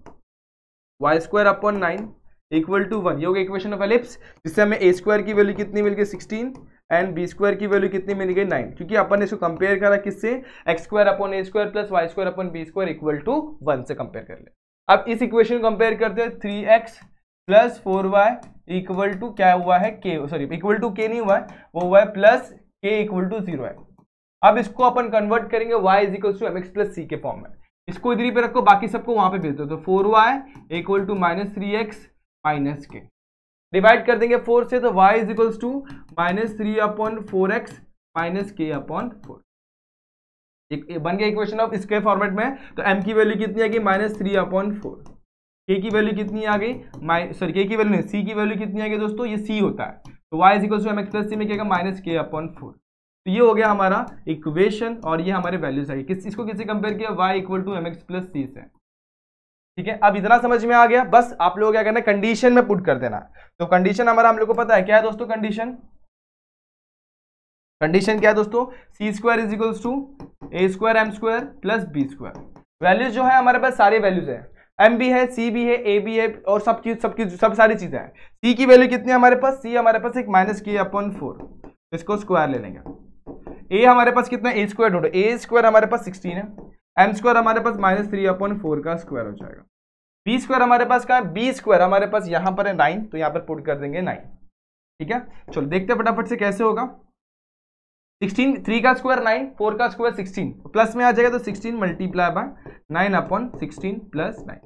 y square upon nine equal to one ये equation of ellipse जिससे हमें a square की वैल्यू कितनी मिल गई सिक्सटीन एंड बी स्क्वायर की वैल्यू कितनी मिल गई नाइन क्योंकि अपन ने इसको कंपेयर करा किससे x square upon a square plus y square upon b square equal to one से कंपेयर कर ले अब इस इक्वेशन को कंपेयर करते हैं three x plus four y equal to क्या हुआ है के सॉरी इक्वल टू के नहीं हुआ है वो हुआ है प्लस के इक्वल टू जीरो है अब इसको अपन कन्वर्ट करेंगे y is equal to m x plus c के फॉर्म में इसको इधर ही पे रखो बाकी सबको वहां पे भेज दो तो four y equal to minus three x minus k divide कर देंगे फोर से तो y is equals to minus three upon four x minus k upon four एक बन गया इक्वेशन ऑफ स्क्वायर फॉर्मेट में तो m की वैल्यू कितनी आ गई माइनस थ्री अपॉन फोर के की वैल्यू कितनी आ गई सॉरी k की वैल्यू नहीं c की वैल्यू कितनी आ गई दोस्तों ये c होता है तो y is equals to m x plus c में क्या माइनस के अपॉन फोर तो ये हो गया हमारा इक्वेशन और ये हमारे वैल्यूज आ गई किस इसको किसी कंपेयर किया y equal to m x plus c से ठीक है अब इतना समझ में आ गया बस आप लोग क्या करना कंडीशन में पुट कर देना तो कंडीशन हमारा हम लोग को पता है क्या है दोस्तों कंडीशन कंडीशन क्या है दोस्तों c square is equals to a square m square plus b square values जो है हमारे पास सारे वैल्यूज है एम भी है सी भी है ए भी है और सब चीज सब चीज सब सारी चीजें हैं सी की वैल्यू कितनी है हमारे पास सी हमारे पास एक माइनस की अपॉन फोर तो इसको स्क्वायर ले लेंगे ए हमारे पास कितना ए स्क्वायर ढूंढो ए स्क्वायर हमारे पास सिक्सटीन है एम स्क्वायर हमारे पास माइनस थ्री अपॉन फोर का स्क्वायर हो जाएगा बी स्क्वायर हमारे पास का बी स्क्वायर हमारे पास यहां पर है नाइन तो यहां पर पुट कर देंगे नाइन ठीक है चलो देखते फटाफट से कैसे होगा सिक्सटीन थ्री का स्क्वायर नाइन फोर का स्क्वायर सिक्सटीन प्लस में आ जाएगा तो sixteen multiply by nine upon sixteen plus nine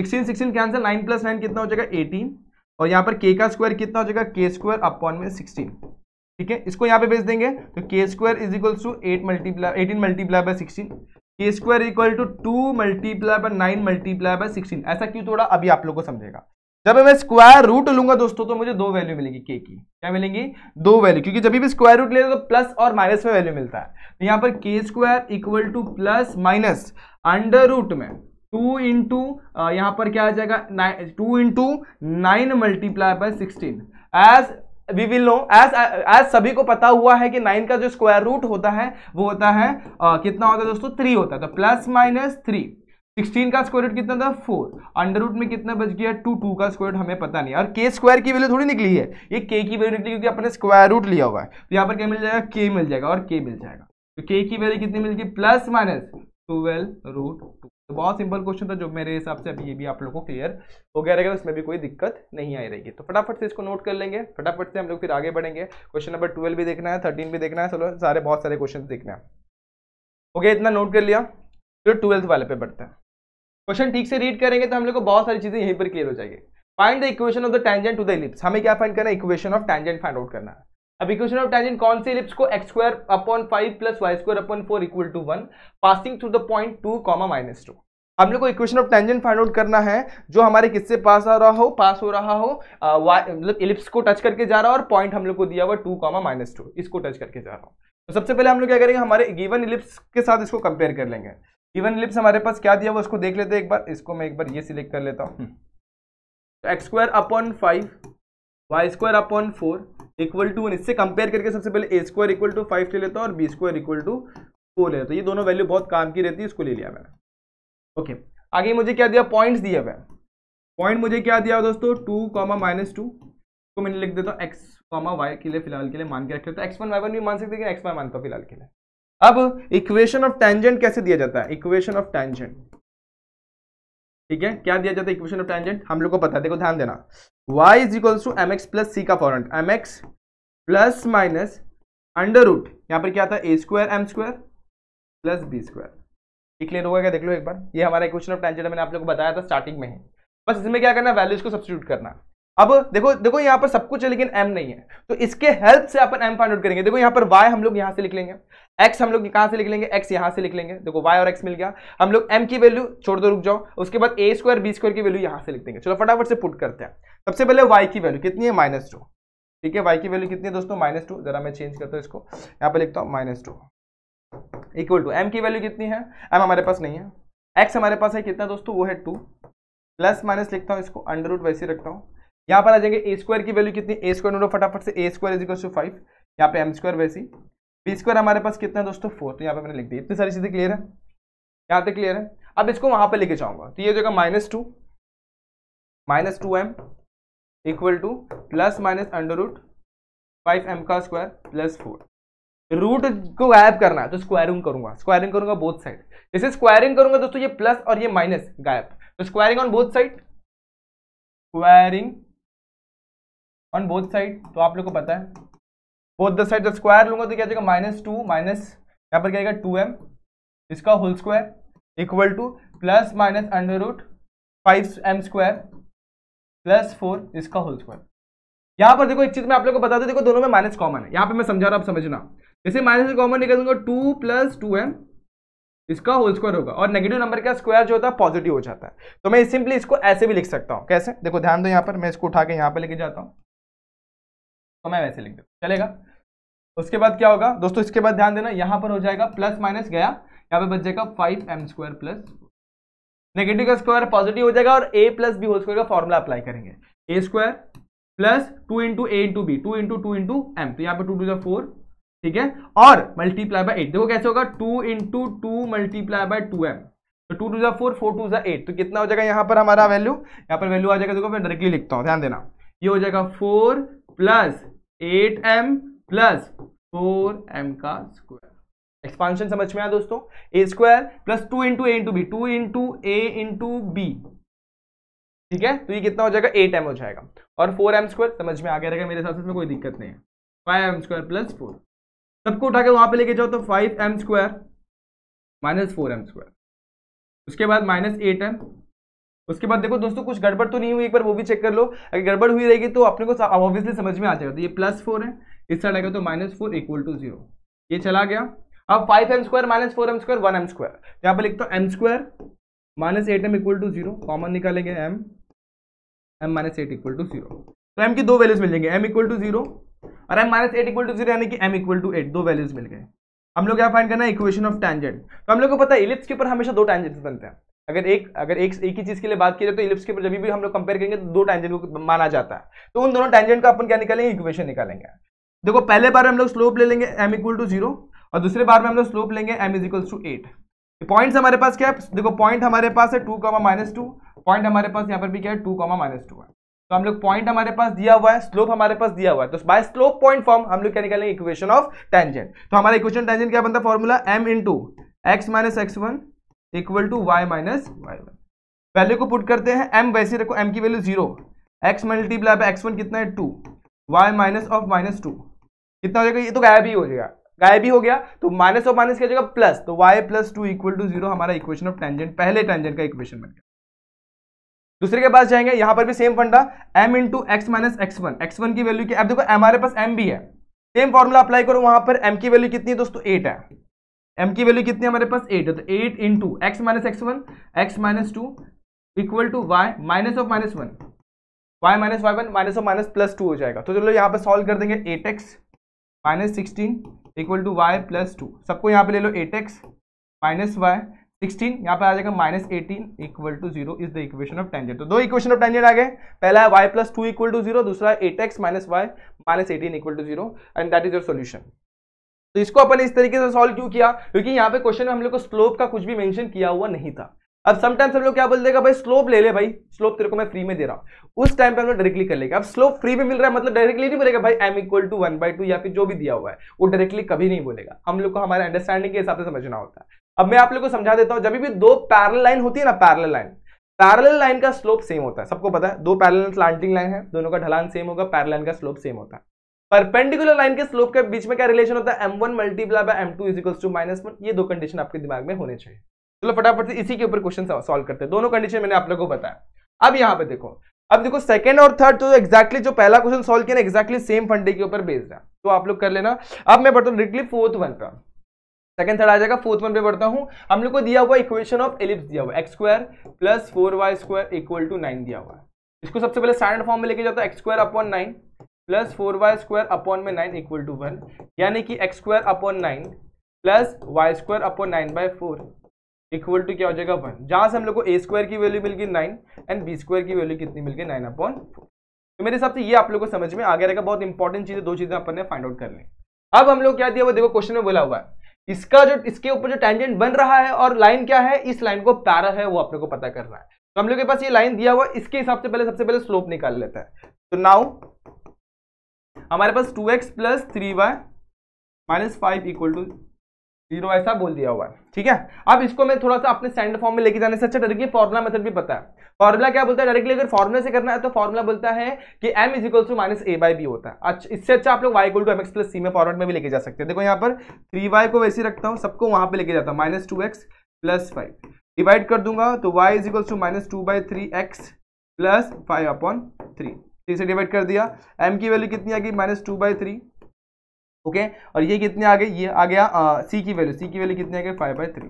sixteen sixteen answer nine plus nine कितना हो जाएगा एटीन और यहाँ पर के का स्क्वायर कितना हो जाएगा के स्क्वायर अपॉन में सिक्सटीन ठीक है इसको यहाँ पे भेज देंगे तो k square is equals to eight multiply eighteen multiply by sixteen k square equal to two multiply by nine multiply by sixteen ऐसा क्यों थोड़ा अभी आप लोग को समझेगा जब मैं स्क्वायर रूट लूंगा दोस्तों तो मुझे दो वैल्यू मिलेगी के की क्या मिलेंगी दो वैल्यू क्योंकि जब भी स्क्वायर रूट ले तो प्लस और माइनस में वैल्यू मिलता है तो यहाँ पर k square equal to plus minus under root में टू इंटू यहाँ पर क्या आ जाएगा two into nine multiply by sixteen as we will know as as सभी को पता हुआ है कि नाइन का जो स्क्वायर रूट होता है वो होता है आ, कितना होता है दोस्तों थ्री होता है तो प्लस माइनस थ्री सिक्सटीन का स्क्वायर रूट कितना था फोर अंडर रूट में कितना बच गया टू टू का स्क्वायर रूट हमें पता नहीं और के स्क्वायर की वैल्यू थोड़ी निकली है ये के की वैल्यू निकली क्योंकि अपने स्क्वायर रूट लिया हुआ है तो यहाँ पर क्या मिल जाएगा के मिल जाएगा और के मिल जाएगा तो के की वैल्यू कितनी मिलेगी plus minus twelve root two तो बहुत सिंपल क्वेश्चन था जो मेरे हिसाब से अभी ये भी आप लोगों को क्लियर हो गया रहेगा उसमें भी कोई दिक्कत नहीं आई रहेगी तो फटाफट से इसको नोट कर लेंगे फटाफट से हम लोग फिर आगे बढ़ेंगे क्वेश्चन नंबर ट्वेल्व भी देखना है थर्टीन भी देखना है चलो सारे बहुत सारे क्वेश्चन देखना है ओके इतना नोट कर लिया फिर ट्वेल्थ वाले पे बढ़ते हैं क्वेश्चन ठीक से रीड करेंगे तो हम लोग को बहुत सारी चीज़ें यहीं पर क्लियर हो जाएगी find the equation of the tangent to the ellipse हमें क्या फाइंड करना है equation of tangent find out करना है अब इक्वेशन ऑफ टाइजेंट कौन से इलिप्स को x square upon five plus y square upon four equal to one passing through the point two comma minus two हम लोग को equation of tangent find out करना है जो हमारे किससे पास आ रहा हो पास हो रहा हो मतलब इलिप्स को टच करके जा रहा हो और पॉइंट हम लोग को दिया हुआ टू कॉमा माइनस टू इसको टच करके जा रहा हो तो सबसे पहले हम लोग क्या करेंगे हमारे गिवन इलिप्स के साथ इसको कंपेयर कर लेंगे गिवन इलिप्स हमारे पास क्या दिया हुआ उसको देख लेते एक बार इसको मैं एक बार ये सिलेक्ट कर लेता हूँ x square upon five y square upon four equal to one इससे कंपेयर करके सबसे पहले a square equal to five ले लेता हूँ और b square equal to four ले लेता हूँ तो ये दोनों वैल्यू बहुत काम की रहती है इसको ले लिया मैंने ओके okay. आगे मुझे क्या दिया पॉइंट्स दिया हुआ पॉइंट मुझे क्या दिया दोस्तों टू कॉमा माइनस टू को मैंने लिख देता हूँ एक्स कॉमा वाई के लिए फिलहाल के लिए मान के रख तो एक्स वन वाई वन भी मान सकते हैं एक्स वाई मानता हूँ फिलहाल के लिए अब इक्वेशन ऑफ टेंजेंट कैसे दिया जाता है इक्वेशन ऑफ टेंजेंट ठीक है क्या दिया जाता है इक्वेशन ऑफ टेंजेंट हम लोग को पता है देखो ध्यान देना y is equal to m x plus c का फॉरेंट m x plus minus under root यहाँ पर क्या था a square m square plus b square ये क्लियर होगा क्या देख लो एक बार ये हमारा इक्वेशन ऑफ टेंजेंट मैंने आप लोग को बताया था स्टार्टिंग में ही बस इसमें क्या करना वैल्यूज को सब्सिट्यूट करना अब देखो देखो यहां पर सब कुछ है लेकिन m नहीं है तो इसके हेल्प से अपन m फाइंड आउट करेंगे देखो यहां पर y हम लोग यहां से लिख लेंगे x हम लोग कहाँ से लिख लेंगे x यहां से लिख लेंगे देखो y और x मिल गया हम लोग m की वैल्यू छोड़ दो रुक जाओ उसके बाद ए स्क्वायर बी स्क्वायर की वैल्यू यहां से लिख देंगे चलो फटाफट से पुट करते हैं सबसे पहले वाई की वैल्यू कितनी है माइनस टू ठीक है वाई की वैल्यू कितनी है दोस्तों माइनस टू जरा मैं चेंज करता हूँ इसको यहाँ पर लिखता हूँ minus two equal to m की वैल्यू कितनी है एम हमारे पास नहीं है एक्स हमारे पास है कितना दोस्तों वो है टू प्लस माइनस लिखता हूँ इसको अंडर रूट वैसे रखता हूँ यहाँ पर आ जाएंगे ए स्क्वायर की वैल्यू कितनी ए स्क्वायर नोटो फटाफट से a square is equals to five यहाँ पे एम स्क्वायर वैसी बी स्क्वायर हमारे पास कितना है दोस्तों फोर तो यहाँ पे मैंने लिख दिया इतनी सारी चीज़ें क्लियर है यहाँ तक क्लियर है अब इसको वहाँ पर लेके जाऊँगा तो ये जगह minus two minus two m equal to plus minus under root five m का स्क्वायर प्लस फोर रूट को गायब करना है तो स्क्वायरिंग करूंगा स्क्वायरिंग करूंगा बोथ साइड जैसे स्क्वायरिंग करूंगा दोस्तों ये प्लस और ये माइनस गायब तो squaring on both side squaring on both side तो आप लोग को पता है बोथ द साइड जब स्क्वायर लूंगा तो क्या जाएगा माइनस टू माइनस यहाँ पर क्या टू एम इसका whole square equal to plus minus under root five m square plus four इसका होल स्क्वायर यहाँ पर देखो एक चीज़ मैं आप लोग को बता दूँ देखो दोनों में माइनस कॉमन है यहाँ पे मैं समझा रहा हूँ आप समझना जैसे माइनस कॉमन निकल दूंगा टू प्लस टू एम इसका होल स्क्वायर होगा और नेगेटिव नंबर का स्क्वायर जो होता है पॉजिटिव हो जाता है तो मैं सिंपली इसको ऐसे भी लिख सकता हूँ कैसे देखो ध्यान दो यहाँ पर मैं इसको उठा के यहाँ पर लेके जाता हूँ तो मैं वैसे लिख दूँ चलेगा उसके बाद क्या होगा दोस्तों इसके बाद ध्यान देना यहाँ पर हो जाएगा प्लस माइनस गया यहाँ पे बच जाएगा five m square plus negative का स्क्वायर पॉजिटिव हो जाएगा और a plus b whole square का फॉर्मूला अप्लाई करेंगे a square plus two into a into b two into two into m तो यहाँ पे टू टू जो फोर ठीक है और मल्टीप्लाई बाय एट देखो कैसे होगा two into two multiply by two m तो टू टू जो फोर फोर टू जो एट तो कितना हो जाएगा यहाँ पर हमारा वैल्यू यहाँ पर वैल्यू आ जाएगा देखो मैं डायरेक्टली लिखता हूँ ध्यान देना ये हो जाएगा four plus eight m plus four m का स्क्वायर एक्सपांशन समझ में आया दोस्तों a square plus two into a into b two into a into b ठीक है तो ये कितना हो जाएगा एट एम हो जाएगा और फोर एम स्क्वायर समझ में आ गया रहेगा मेरे हिसाब से इसमें कोई दिक्कत नहीं है five m square plus four सबको उठा के वहां पे लेके जाओ तो five m square minus four m square उसके बाद माइनस एट एम उसके बाद देखो दोस्तों कुछ गड़बड़ तो नहीं हुई एक बार वो भी चेक कर लो अगर गड़बड़ हुई रहेगी तो अपने को ऑब्वियसली समझ में आ जाएगा तो ये प्लस फोर है इस साइड आएगा तो minus four equal to zero ये चला गया अब five m square minus four m square one m square यहाँ पर लिखता हूँ m square minus eight m equal to zero common निकालेंगे m m minus eight equal to zero तो एम की दो वैल्यूज मिल जाएंगे एम इक्वल टू जीरो और m minus eight equal to zero यानी कि एम इक्वल टू एट दो वैल्यूज मिल गए हम लोग यहाँ फाइंड करना है इक्वेशन ऑफ टेंजेंट तो हम लोग को पता है इलिप्स के ऊपर हमेशा दो टेंजेंट्स बनते हैं अगर एक अगर एक एक ही चीज के लिए बात की जाए तो इलिप्स के ऊपर जब भी हम लोग कंपेयर करेंगे तो दो टैंजेंट को माना जाता है तो उन दोनों टैंजेंट का अपन क्या निकालेंगे इक्वेशन निकालेंगे देखो पहले बार हम लोग स्लोप ले लेंगे एम इक्वल टू जीरो और दूसरे बार में हम लोग स्लोप लेंगे m is equals to eight point हमारे पास क्या है देखो पॉइंट हमारे पास है two comma minus two point हमारे पास यहाँ पर भी क्या है टू कॉमा माइनस टू है तो हम लोग पॉइंट हमारे पास दिया हुआ है स्लोप हमारे पास दिया हुआ है तो बाय स्लोप पॉइंट फॉर्म हम लोग क्या निकालेंगे इक्वेशन ऑफ टेंजेंट तो हमारा इक्वेशन टेंजेंट क्या बनता है formula m into x minus x one equal to y minus y one पहले को पुट करते हैं एम वैसे रखो एम की value zero x multiply by x one कितना है two y minus of minus two कितना हो जाएगा ये तो गायब ही हो जाएगा गायब ही हो गया तो माइनस ऑफ माइनस क्या जाएगा प्लस तो y plus two equal to zero हमारा इक्वेशन ऑफ टेंजेंट पहले टेंजेंट का इक्वेशन बन गया दूसरे के पास जाएंगे यहां पर भी same funda m into x minus x one x one की वैल्यू क्या अब देखो हमारे पास एम भी है सेम फॉर्मूला अप्लाई करो वहां पर एम की वैल्यू कितनी है दोस्तों एट है एम की वैल्यू कितनी है हमारे पास एट है तो eight into x minus x one x minus two equal to y minus of minus one y minus y one minus of minus plus two हो जाएगा तो चलो यहाँ पर सॉल्व कर देंगे eight x minus sixteen equal to y plus two सबको यहाँ पे ले लो eight x minus y sixteen यहाँ पे आ जाएगा minus eighteen equal to zero is the equation of tangent तो दो इक्वेशन ऑफ टेंजेंट आ गए पहला है y plus two equal to zero दूसरा eight x minus y minus eighteen equal to zero and that is your solution तो इसको अपन इस तरीके से सॉल्व क्यों किया क्योंकि यहाँ पे क्वेश्चन में हम लोग को स्लोप का कुछ भी मेंशन किया हुआ नहीं था अब समटाइम्स हम लोग क्या बोल देगा भाई स्लोप ले ले भाई स्लोप तेरे को मैं फ्री में दे रहा हूँ उस टाइम पे हम लोग डायरेक्टली कर लेगा अब स्लोप फ्री में मिल रहा है मतलब डायरेक्टली नहीं बोलेगा भाई m equal to one by two या फिर जो भी दिया हुआ है वो डायरेक्टली कभी नहीं बोलेगा हम लोग को हमारे अंडरस्टैंडिंग के हिसाब से समझना होता है अब मैं आप लोग को समझा देता हूँ जब भी दो पैरल लाइन होती है ना पैरल लाइन पैरल लाइन का स्लोप सेम होता है सबको पता है दो पैरल स्लांटिंग लाइन है दोनों का ढलान सेम होगा पैरल लाइन का स्लोप सेम होता है परपेंडिकुलर लाइन के स्लोप के बीच में क्या रिलेशन होता है m one multiply by m two is equal to minus one ये दो कंडीशन आपके दिमाग में होने चाहिए चलो फटाफट से इसी के ऊपर क्वेश्चन सॉल्व करते हैं दोनों कंडीशन मैंने आप लोगों को बताया अब यहाँ पे देखो अब देखो सेकंड और थर्ड तो एक्जैक्टली जो पहला क्वेश्चन सॉल्व किया ना एक्जैक्टली सेम फंडे के ऊपर बेस्ड है तो आप लोग कर लेना अब मैं बढ़ता हूँ डिटली फोर्थ वन पर सेकंड थर्ड आ जाएगा फोर्थ वन पे बढ़ता हूँ हम लोग को दिया हुआ इक्वेशन ऑफ एलिप्स दिया हुआ x square plus four y square equal to nine दिया हुआ इसको सबसे पहले स्टैंडर्ड फॉर्म में लेके जाता है x square upon nine plus four y square upon में नाइन इक्वल टू वन यानी कि x square upon nine plus y square upon nine by four equal to क्या हो जाएगा वन जहाँ से हम लोग को ए स्क्वायर की वैल्यू मिल गई नाइन एंड बी स्क्वायर की वैल्यू कितनी मिल गई नाइन अपॉन फोर तो मेरे हिसाब से ये आप लोग को समझ में आ गया रहेगा बहुत इंपॉर्टेंट चीज़ें दो चीज़ें अपन ने फाइंड आउट कर लें अब हम लोग क्या दिया वो देखो क्वेश्चन में बोला हुआ है इसका जो इसके ऊपर जो टेंजेंट बन रहा है और लाइन क्या है इस लाइन को पैरा है वो आप को पता करना है तो हम लोग के पास ये लाइन दिया हुआ इसके हिसाब से पहले सबसे पहले स्लोप निकाल लेता है तो नाउ हमारे पास two x plus three y minus five equal to zero ऐसा बोल दिया हुआ है ठीक है अब इसको मैं थोड़ा सा अपने स्टैंडर्ड फॉर्म में लेके जाने से अच्छा डायरेक्टली फॉर्मुला मेथड भी पता है फॉर्मुला क्या बोलता है डायरेक्टली अगर फॉर्मुला से करना है तो फॉर्मुला बोलता है कि m is equal to minus a by b होता है अच्छा इससे अच्छा आप लोग y equal to m x plus c में फॉर्मेट में भी लेके जा सकते हैं देखो यहाँ पर थ्री वाई को वैसे रखता हूँ सबको वहाँ पर लेके जाता हूँ minus two x plus five divide कर दूंगा तो y is equal to minus two by three x plus five upon three three से डिवाइड कर दिया एम की वैल्यू कितनी आ गई minus two by three okay और ये कितने आ गए ये आ गया सी की वैल्यू सी की वैल्यू कितनी आ गई फाइव बाई थ्री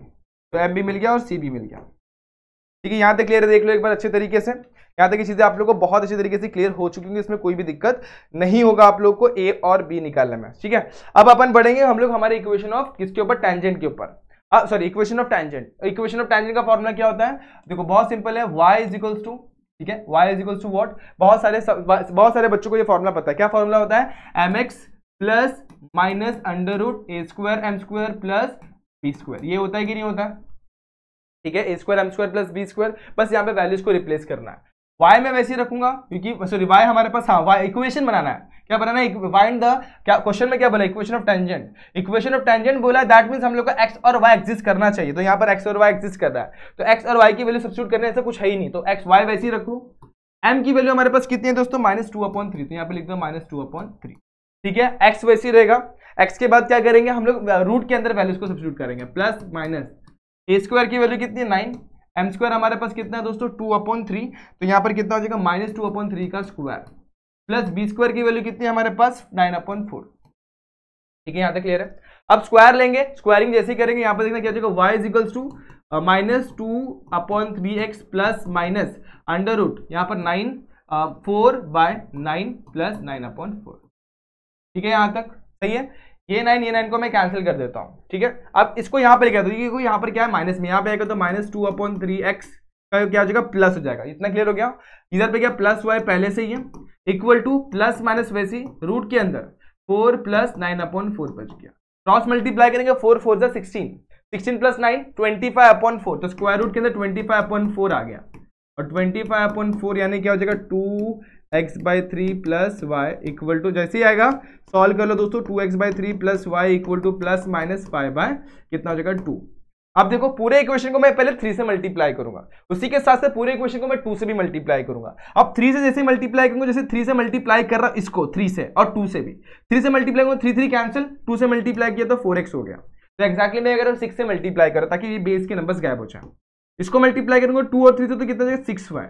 तो एम भी मिल गया और सी भी मिल गया ठीक है यहाँ तक क्लियर देख लो एक बार अच्छे तरीके से यहाँ तक की चीज़ें आप लोग को बहुत अच्छे तरीके से क्लियर हो चुकी होंगी इसमें कोई भी दिक्कत नहीं होगा आप लोग को ए और बी निकालने में ठीक है अब अपन बढ़ेंगे हम लोग हमारे इक्वेशन ऑफ किसके ऊपर टेंजेंट के ऊपर sorry equation of tangent equation of tangent का फॉर्मूला क्या होता है देखो बहुत सिंपल है वाई इज इक्वल्स टू ठीक है y is equal to what बहुत सारे बहुत सारे बच्चों को ये फॉर्मूला पता है क्या फॉर्मूला होता है m x plus minus under root a square m square plus b square ये होता है कि नहीं होता ठीक है a square m square plus b square बस यहाँ पे वैल्यूज को रिप्लेस करना है वाई मैं वैसे ही रखूंगा क्योंकि सॉरी वाई हमारे पास हाँ वाई इक्वेशन बनाना है क्या बनाना है वाइंड द क्या क्वेश्चन में क्या बोला equation of tangent equation of tangent बोला दैट मीन्स हम लोग को एक्स और वाई एक्जिस्ट करना चाहिए तो यहाँ पर एक्स और वाई एक्जिस्ट कर रहा है तो एक्स और वाई की वैल्यू सब्सिट्यूट करने ऐसा कुछ है ही नहीं तो एक्स वाई वैसे ही रखू एम की वैल्यू हमारे पास कितनी है दोस्तों माइनस टू अपॉइंट थ्री तो यहाँ पर लिख दो माइनस टू अपॉइंट थ्री ठीक है एक्स वैसे ही रहेगा एक्स के बाद क्या करेंगे हम लोग रूट के अंदर वैल्यूज को सब्सिट्यूट करेंगे प्लस माइनस ए स्क्वायर की वैल्यू कितनी है नाइन एम स्क्वायर हमारे पास कितना है दोस्तों टू अपॉन थ्री तो यहाँ पर कितना हो जाएगा माइनस टू अपॉन थ्री का स्क्वायर प्लस बी स्क्वायर की वैल्यू कितनी है हमारे पास नाइन अपॉन फोर ठीक है यहाँ तक क्लियर है अब स्क्वायर लेंगे स्क्वायरिंग जैसे ही करेंगे यहाँ पर देखना क्या जाएगा y equals to minus two upon three x plus minus under root यहाँ पर nine four by nine plus nine upon four ठीक है यहाँ तक सही है ये नाइन ये नाइन को मैं कैंसिल कर देता हूँ ठीक है अब इसको यहाँ पर लेकर आता क्योंकि यहाँ पर क्या है माइनस में यहाँ पे आएगा तो minus two upon three x का क्या हो जाएगा प्लस हो जाएगा इतना क्लियर हो गया इधर पे क्या प्लस वाई पहले से ही है इक्वल टू प्लस माइनस वैसी रूट के अंदर four plus nine upon four बच गया क्रॉस मल्टीप्लाई करेंगे फोर फोर जो sixteen sixteen plus nine twenty five upon four तो स्क्वायर रूट के अंदर ट्वेंटी फाइव अपॉन फोर आ गया और ट्वेंटी फाइव अपॉन फोर यानी क्या हो जाएगा two x by three plus y equal to जैसे ही आएगा सॉल्व कर लो दोस्तों two x by three plus y equal to plus minus five by कितना हो जाएगा टू अब देखो पूरे इक्वेशन को मैं पहले थ्री से मल्टीप्लाई करूंगा उसी के साथ से पूरे इक्वेशन को मैं टू से भी मल्टीप्लाई करूंगा अब थ्री से जैसे मल्टीप्लाई करूंगा जैसे थ्री से मल्टीप्लाई कर रहा इसको थ्री से और टू से भी थ्री से मल्टीप्लाई करूंगा थ्री थ्री कैंसिल टू से मल्टीप्लाई किया तो फोर एक्स हो गया तो एक्जैक्टली मैं अगर सिक्स से मल्टीप्लाई करूँ ताकि ये बेस के नंबर्स गायब हो जाए इसको मल्टीप्लाई करूंगा टू और थ्री से तो कितना सिक्स वाई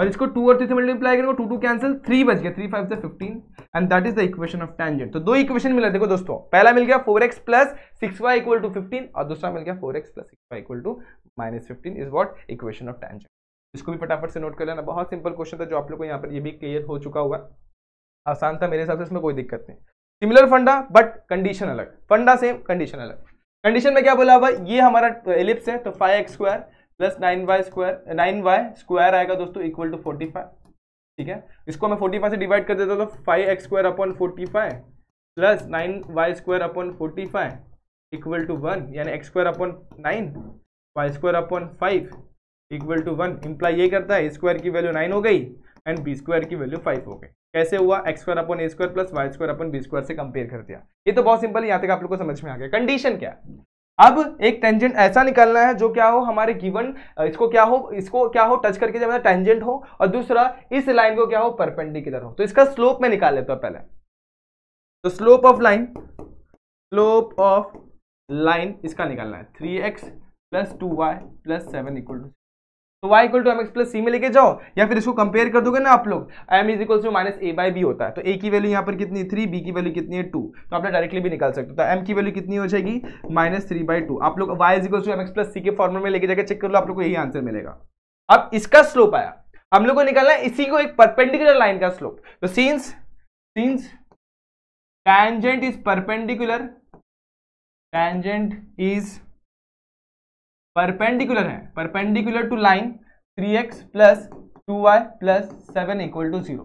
और इसको टू और थ्री से मल्टीप्लाई करेंगे टू टू कैंसिल थ्री बच गया थ्री फाइव से fifteen and that is the equation of tangent तो दो इक्वेशन मिला देखो दोस्तों पहला मिल गया four x plus six y equal to fifteen और दूसरा मिल गया four x plus six y equal to minus fifteen is what equation of tangent इसको भी फटाफट से नोट कर लेना बहुत सिंपल क्वेश्चन था जो आप लोग को यहाँ पर ये भी क्लियर हो चुका हुआ आसान था मेरे हिसाब से इसमें कोई दिक्कत नहीं सिमिलर फंडा बट कंडीशन अलग फंडा सेम कंडीशन अलग कंडीशन में क्या बोला हुआ ये हमारा एलिप्स है तो five x square plus nine y square nine y square आएगा दोस्तों इक्वल टू फोर्टी फाइव ठीक है इसको मैं फोर्टी फाइव से डिवाइड कर देता तो five x square upon forty five plus nine y square upon forty five equal to one यानी x square upon nine y square upon five equal to one imply ये करता है square की value nine हो गई and b square की value five हो गई कैसे हुआ x square upon a square plus y square upon b square से कंपेयर कर दिया ये तो बहुत सिंपल यहाँ तक आप लोग को समझ में आ गया कंडीशन क्या अब एक टेंजेंट ऐसा निकालना है जो क्या हो हमारे गिवन इसको क्या हो इसको क्या हो टच करके जब टेंजेंट हो और दूसरा इस लाइन को क्या हो परपेंडिकुलर हो तो इसका स्लोप में निकाल लेता पहले तो slope of line slope of line इसका निकालना है three x plus two y plus seven equal to तो y equal to m x plus c में लेके जाओ या फिर इसको कंपेयर कर दोगे ना आप लोग m is equal to minus a by b होता है तो a की वैल्यू यहाँ पर कितनी थ्री b की वैल्यू कितनी है टू तो आप लोग डायरेक्टली भी निकाल सकते हो तो m की वैल्यू कितनी हो जाएगी माइनस थ्री बाई टू आप लोग y is equal to m x plus c के फॉर्मूले में लेके जाकर चेक कर लो आप लोग को यही आंसर मिलेगा अब इसका स्लोप आया हम लोग को निकालना है इसी को एक परपेंडिकुलर लाइन का स्लोप तो since since tangent is perpendicular tangent is perpendicular है perpendicular to line three x plus two y plus seven equal to zero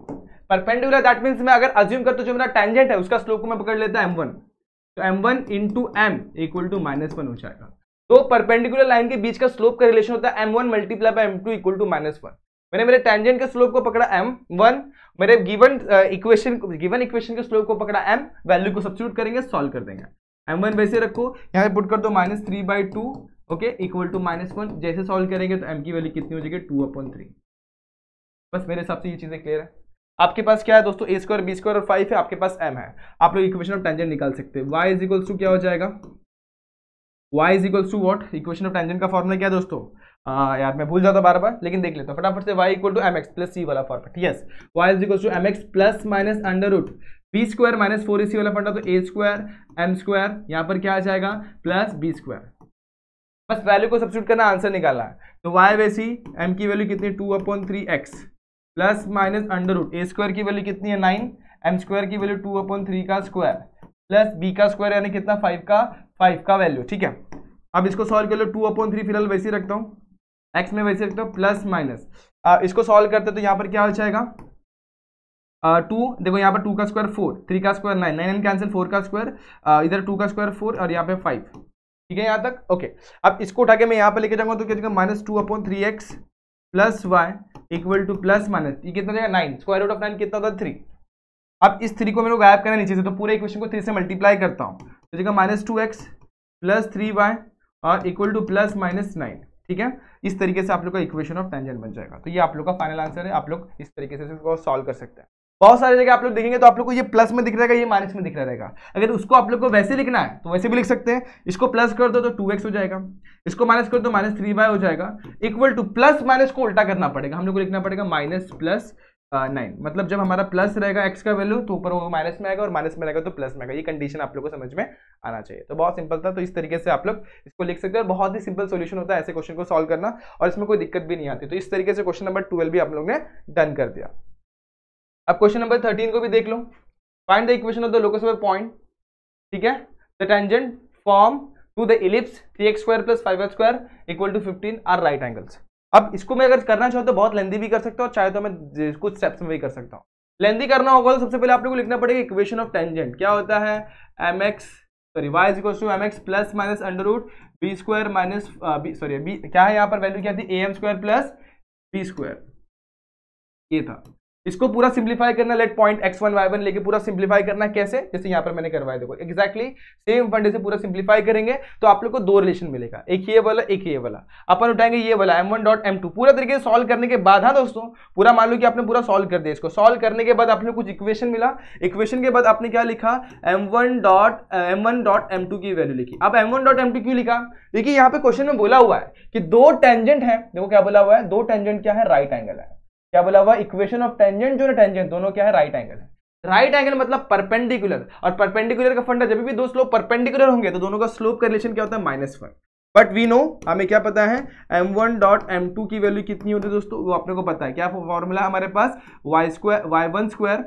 perpendicular that means मैं अगर अज्यूम करता हूँ जो मेरा टेंजेंट है उसका स्लोप को मैं पकड़ लेता हूँ एम तो m one into m equal to minus one हो जाएगा तो परपेंडिकुलर लाइन के बीच का स्लोप का रिलेशन होता है m one multiply by m two equal to minus one मैंने मेरे टेंजेंट के स्लोप को पकड़ा एम वन मेरे गिवन इक्वेशन गिवन इक्वेशन के स्लोप को पकड़ा एम वैल्यू को सब्सिट्यूट करेंगे सॉल्व कर देंगे एम वन वैसे रखो यहाँ पे पुट कर दो minus three by two okay equal to minus one जैसे सॉल्व करेंगे तो एम की वैल्यू कितनी हो जाएगी टू अपॉन थ्री बस मेरे हिसाब से ये चीज़ें क्लियर है आपके पास क्या है दोस्तों ए स्क्वायर बी स्क्वायर और फाइव है आपके पास एम है आप लोग इक्वेशन ऑफ टेंजेंट निकाल सकते हैं वाई इज इक्वल्स टू क्या हो जाएगा y is equals to what equation of tangent का फॉर्मूला क्या है दोस्तों आ, यार मैं भूल जाता बार बार लेकिन देख लेता हूँ फटाफट से y equal to m x plus c वाला format yes y is equal to m x plus minus under root b square minus four a c वाला फंडा तो ए स्क्वायर एम स्क्वायर यहाँ पर क्या आ जाएगा प्लस बी स्क्वायर बस value को सब्सिट्यूट करना आंसर निकालना है तो वाई वैसी एम की वैल्यू कितनी two upon three x plus minus under root a square की वैल्यू कितनी है नाइन एम स्क्वायर की वैल्यू टू अपॉन थ्री का स्क्वायर प्लस बी का स्क्वायर यानी कितना फाइव का फाइव का वैल्यू ठीक है अब इसको सॉल्व कर लो टू अपॉन थ्री फिलहाल वैसे रखता हूँ एक्स में वैसे रखता हूँ प्लस माइनस इसको सॉल्व करते तो यहाँ पर क्या हो जाएगा टू देखो यहाँ पर टू का स्क्वायर फोर थ्री का square nine nine and cancel four का स्क्वायर इधर टू का स्क्वायर फोर और यहाँ पे फाइव ठीक है यहां तक ओके अब इसको उठा के मैं यहां पर लेके जाऊंगा तो क्या जाएगा minus two upon three x plus y equal to plus minus ये कितना जाएगा nine square root of nine कितना था थ्री अब इस थ्री को मेरे को गायब करना नीचे से तो पूरे इक्वेशन को थ्री से मल्टीप्लाई करता हूँ तो जगह minus two x plus three y और equal to plus minus nine ठीक है इस तरीके से आप लोग का इक्वेशन ऑफ टेंजेंट बन जाएगा तो ये आप लोग का फाइनल आंसर है आप लोग इस तरीके से इसको सॉल्व कर सकते हैं बहुत सारी जगह आप लोग देखेंगे तो आप लोग को ये प्लस में दिख रहेगा ये माइनस में दिख रहा रहेगा अगर उसको आप लोग को वैसे लिखना है तो वैसे भी लिख सकते हैं इसको प्लस कर दो तो टू एक्स हो जाएगा इसको माइनस कर दो माइनस थ्री बाय हो जाएगा इक्वल टू प्लस माइनस को उल्टा करना पड़ेगा हम लोग को लिखना पड़ेगा माइनस प्लस नाइन मतलब जब हमारा प्लस रहेगा एक्स का वैल्यू तो ऊपर वो माइनस में आएगा और माइनस में रहेगा तो प्लस में आएगा ये कंडीशन आप लोग को समझ में आना चाहिए तो बहुत सिंपल था तो इस तरीके से आप लोग इसको लिख सकते हैं और बहुत ही सिंपल सोल्यूशन होता है ऐसे क्वेश्चन को सॉल्व करना और इसमें कोई दिक्कत भी नहीं आती तो इस तरीके से क्वेश्चन नंबर ट्वेल्व भी आप लोग ने डन कर दिया अब क्वेश्चन नंबर थर्टीन को भी देख लो find the equation of the locus of point ठीक है the tangent form to the ellipse three x square plus five x square equal to fifteen are right angles अब इसको मैं अगर करना चाहूँ तो बहुत लेंदी भी कर सकता हूँ चाहे तो मैं कुछ स्टेप्स में भी कर सकता हूँ लेंदी करना होगा तो सबसे पहले आप लोग को लिखना पड़ेगा इक्वेशन ऑफ टेंजेंट क्या होता है m x sorry y is to m x plus minus under root b square minus sorry b क्या है यहाँ पर वैल्यू क्या थी a m square plus b square ये था इसको पूरा सिंप्लीफाई करना let point x one y one लेके पूरा सिंप्लीफाई करना कैसे जैसे यहां पर मैंने करवाया देखो एक्जैक्टली सेम फंडे से पूरा सिंप्लीफाई करेंगे तो आप लोग को दो रिलेशन मिलेगा एक ये वाला एक ये वाला अपन उठाएंगे ये वाला m one dot m two पूरा तरीके से सॉल्व करने के बाद हाँ दोस्तों पूरा मान लो कि आपने पूरा सॉल्व कर दिया इसको सॉल्व करने के बाद आपने कुछ इक्वेशन मिला इक्वेशन के बाद आपने क्या लिखा m one dot m one dot m two की वैल्यू लिखी अब m one dot m two क्यों लिखा देखिए यहाँ पे क्वेश्चन में बोला हुआ है कि दो टेंजेंट है देखो क्या बोला हुआ है दो टेंजेंट क्या है राइट एंगल है क्या बोला हुआ इक्वेशन ऑफ टेंजेंट जो है टेंजेंट दोनों क्या है राइट एंगल है राइट एंगल मतलब परपेंडिकुलर और परपेंडिकुलर का फंडा जब भी दो स्लोप परपेंडिकुलर होंगे तो दोनों का स्लोप का रिलेशन क्या होता है minus one but we know हमें क्या पता है m1 वन डॉट एम की वैल्यू कितनी होती है दोस्तों वो आपने को पता है क्या फॉर्मूला हमारे पास y square y one square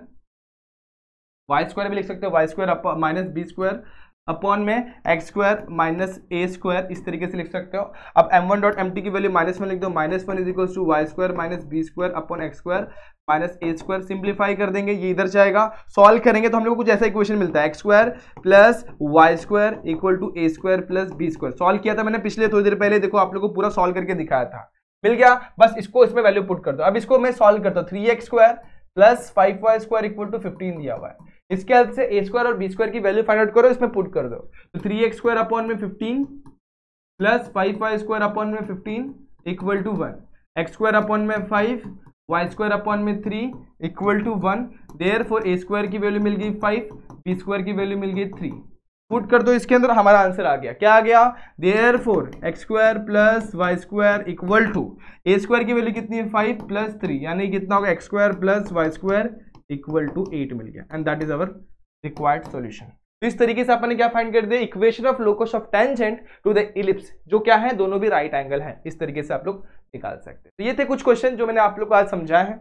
y square भी लिख सकते हो y square minus b square upon में x square minus a square इस तरीके से लिख सकते हो अब m one dot m two की वैल्यू माइनस में लिख दो minus one is equal to y square minus b square upon x square minus a square simplify कर देंगे ये इधर जाएगा सॉल्व करेंगे तो हम लोग को कुछ ऐसा इक्वेशन मिलता है x square plus y square equal to a square plus b square solve किया था मैंने पिछले थोड़ी देर पहले देखो आप लोग को पूरा सॉल्व करके दिखाया था मिल गया बस इसको इसमें वैल्यू पुट कर दो अब इसको मैं सॉल्व करता हूँ three x square plus five y square equal to fifteen दिया हुआ है इसके हेल्प से ए स्क्वायर और बी स्क्वायर की वैल्यू फाइंड आउट करो इसमें पुट कर दो तो थ्री एक्स स्क्वायर अपॉन में fifteen plus five y square upon में fifteen equal to one x square upon में फाइव वाई स्क्वायर अपॉन में three equal to one therefore a square की वैल्यू मिल गई फाइव बी स्क्वायर की value मिल गई थ्री पुट कर दो इसके अंदर हमारा आंसर आ गया क्या आ गया therefore x square plus y square equal to a square की वैल्यू कितनी है फाइव प्लस थ्री यानी कितना होगा x square plus y square equal to eight मिल गया and that is our required solution तो इस तरीके से आपने क्या फाइंड कर दिया equation of locus of tangent to the ellipse जो क्या है दोनों भी राइट right एंगल है इस तरीके से आप लोग निकाल सकते हैं तो ये थे कुछ क्वेश्चन जो मैंने आप लोग को आज समझाया है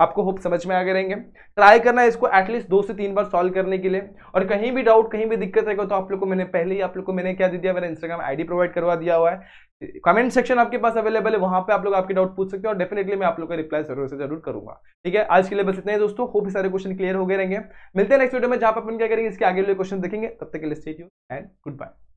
आपको होप समझ में आ गए रहेंगे ट्राई करना है इसको एटलीस्ट दो से तीन बार सॉल्व करने के लिए और कहीं भी डाउट कहीं भी दिक्कत रहेगा तो आप लोग को मैंने पहले ही आप लोग को मैंने क्या दे दिया मेरा इंस्टाग्राम आईडी प्रोवाइड करवा दिया हुआ है कमेंट सेक्शन आपके पास अवेलेबल है वहां पे आप लोग आपके डाउट पूछ सकते हो और डेफिनेटली मैं आप लोग का रिप्लाई जरूर से जरूर करूंगा ठीक है आज के लिए बस इतना ही दोस्तों होप सारे क्वेश्चन क्लियर हो गए रहेंगे मिलते हैं नेक्स्ट वीडियो में जहां पर अपन क्या करेंगे इसके आगे क्वेश्चन देखेंगे तब तक के लिए स्टेट यू एंड गुड बाय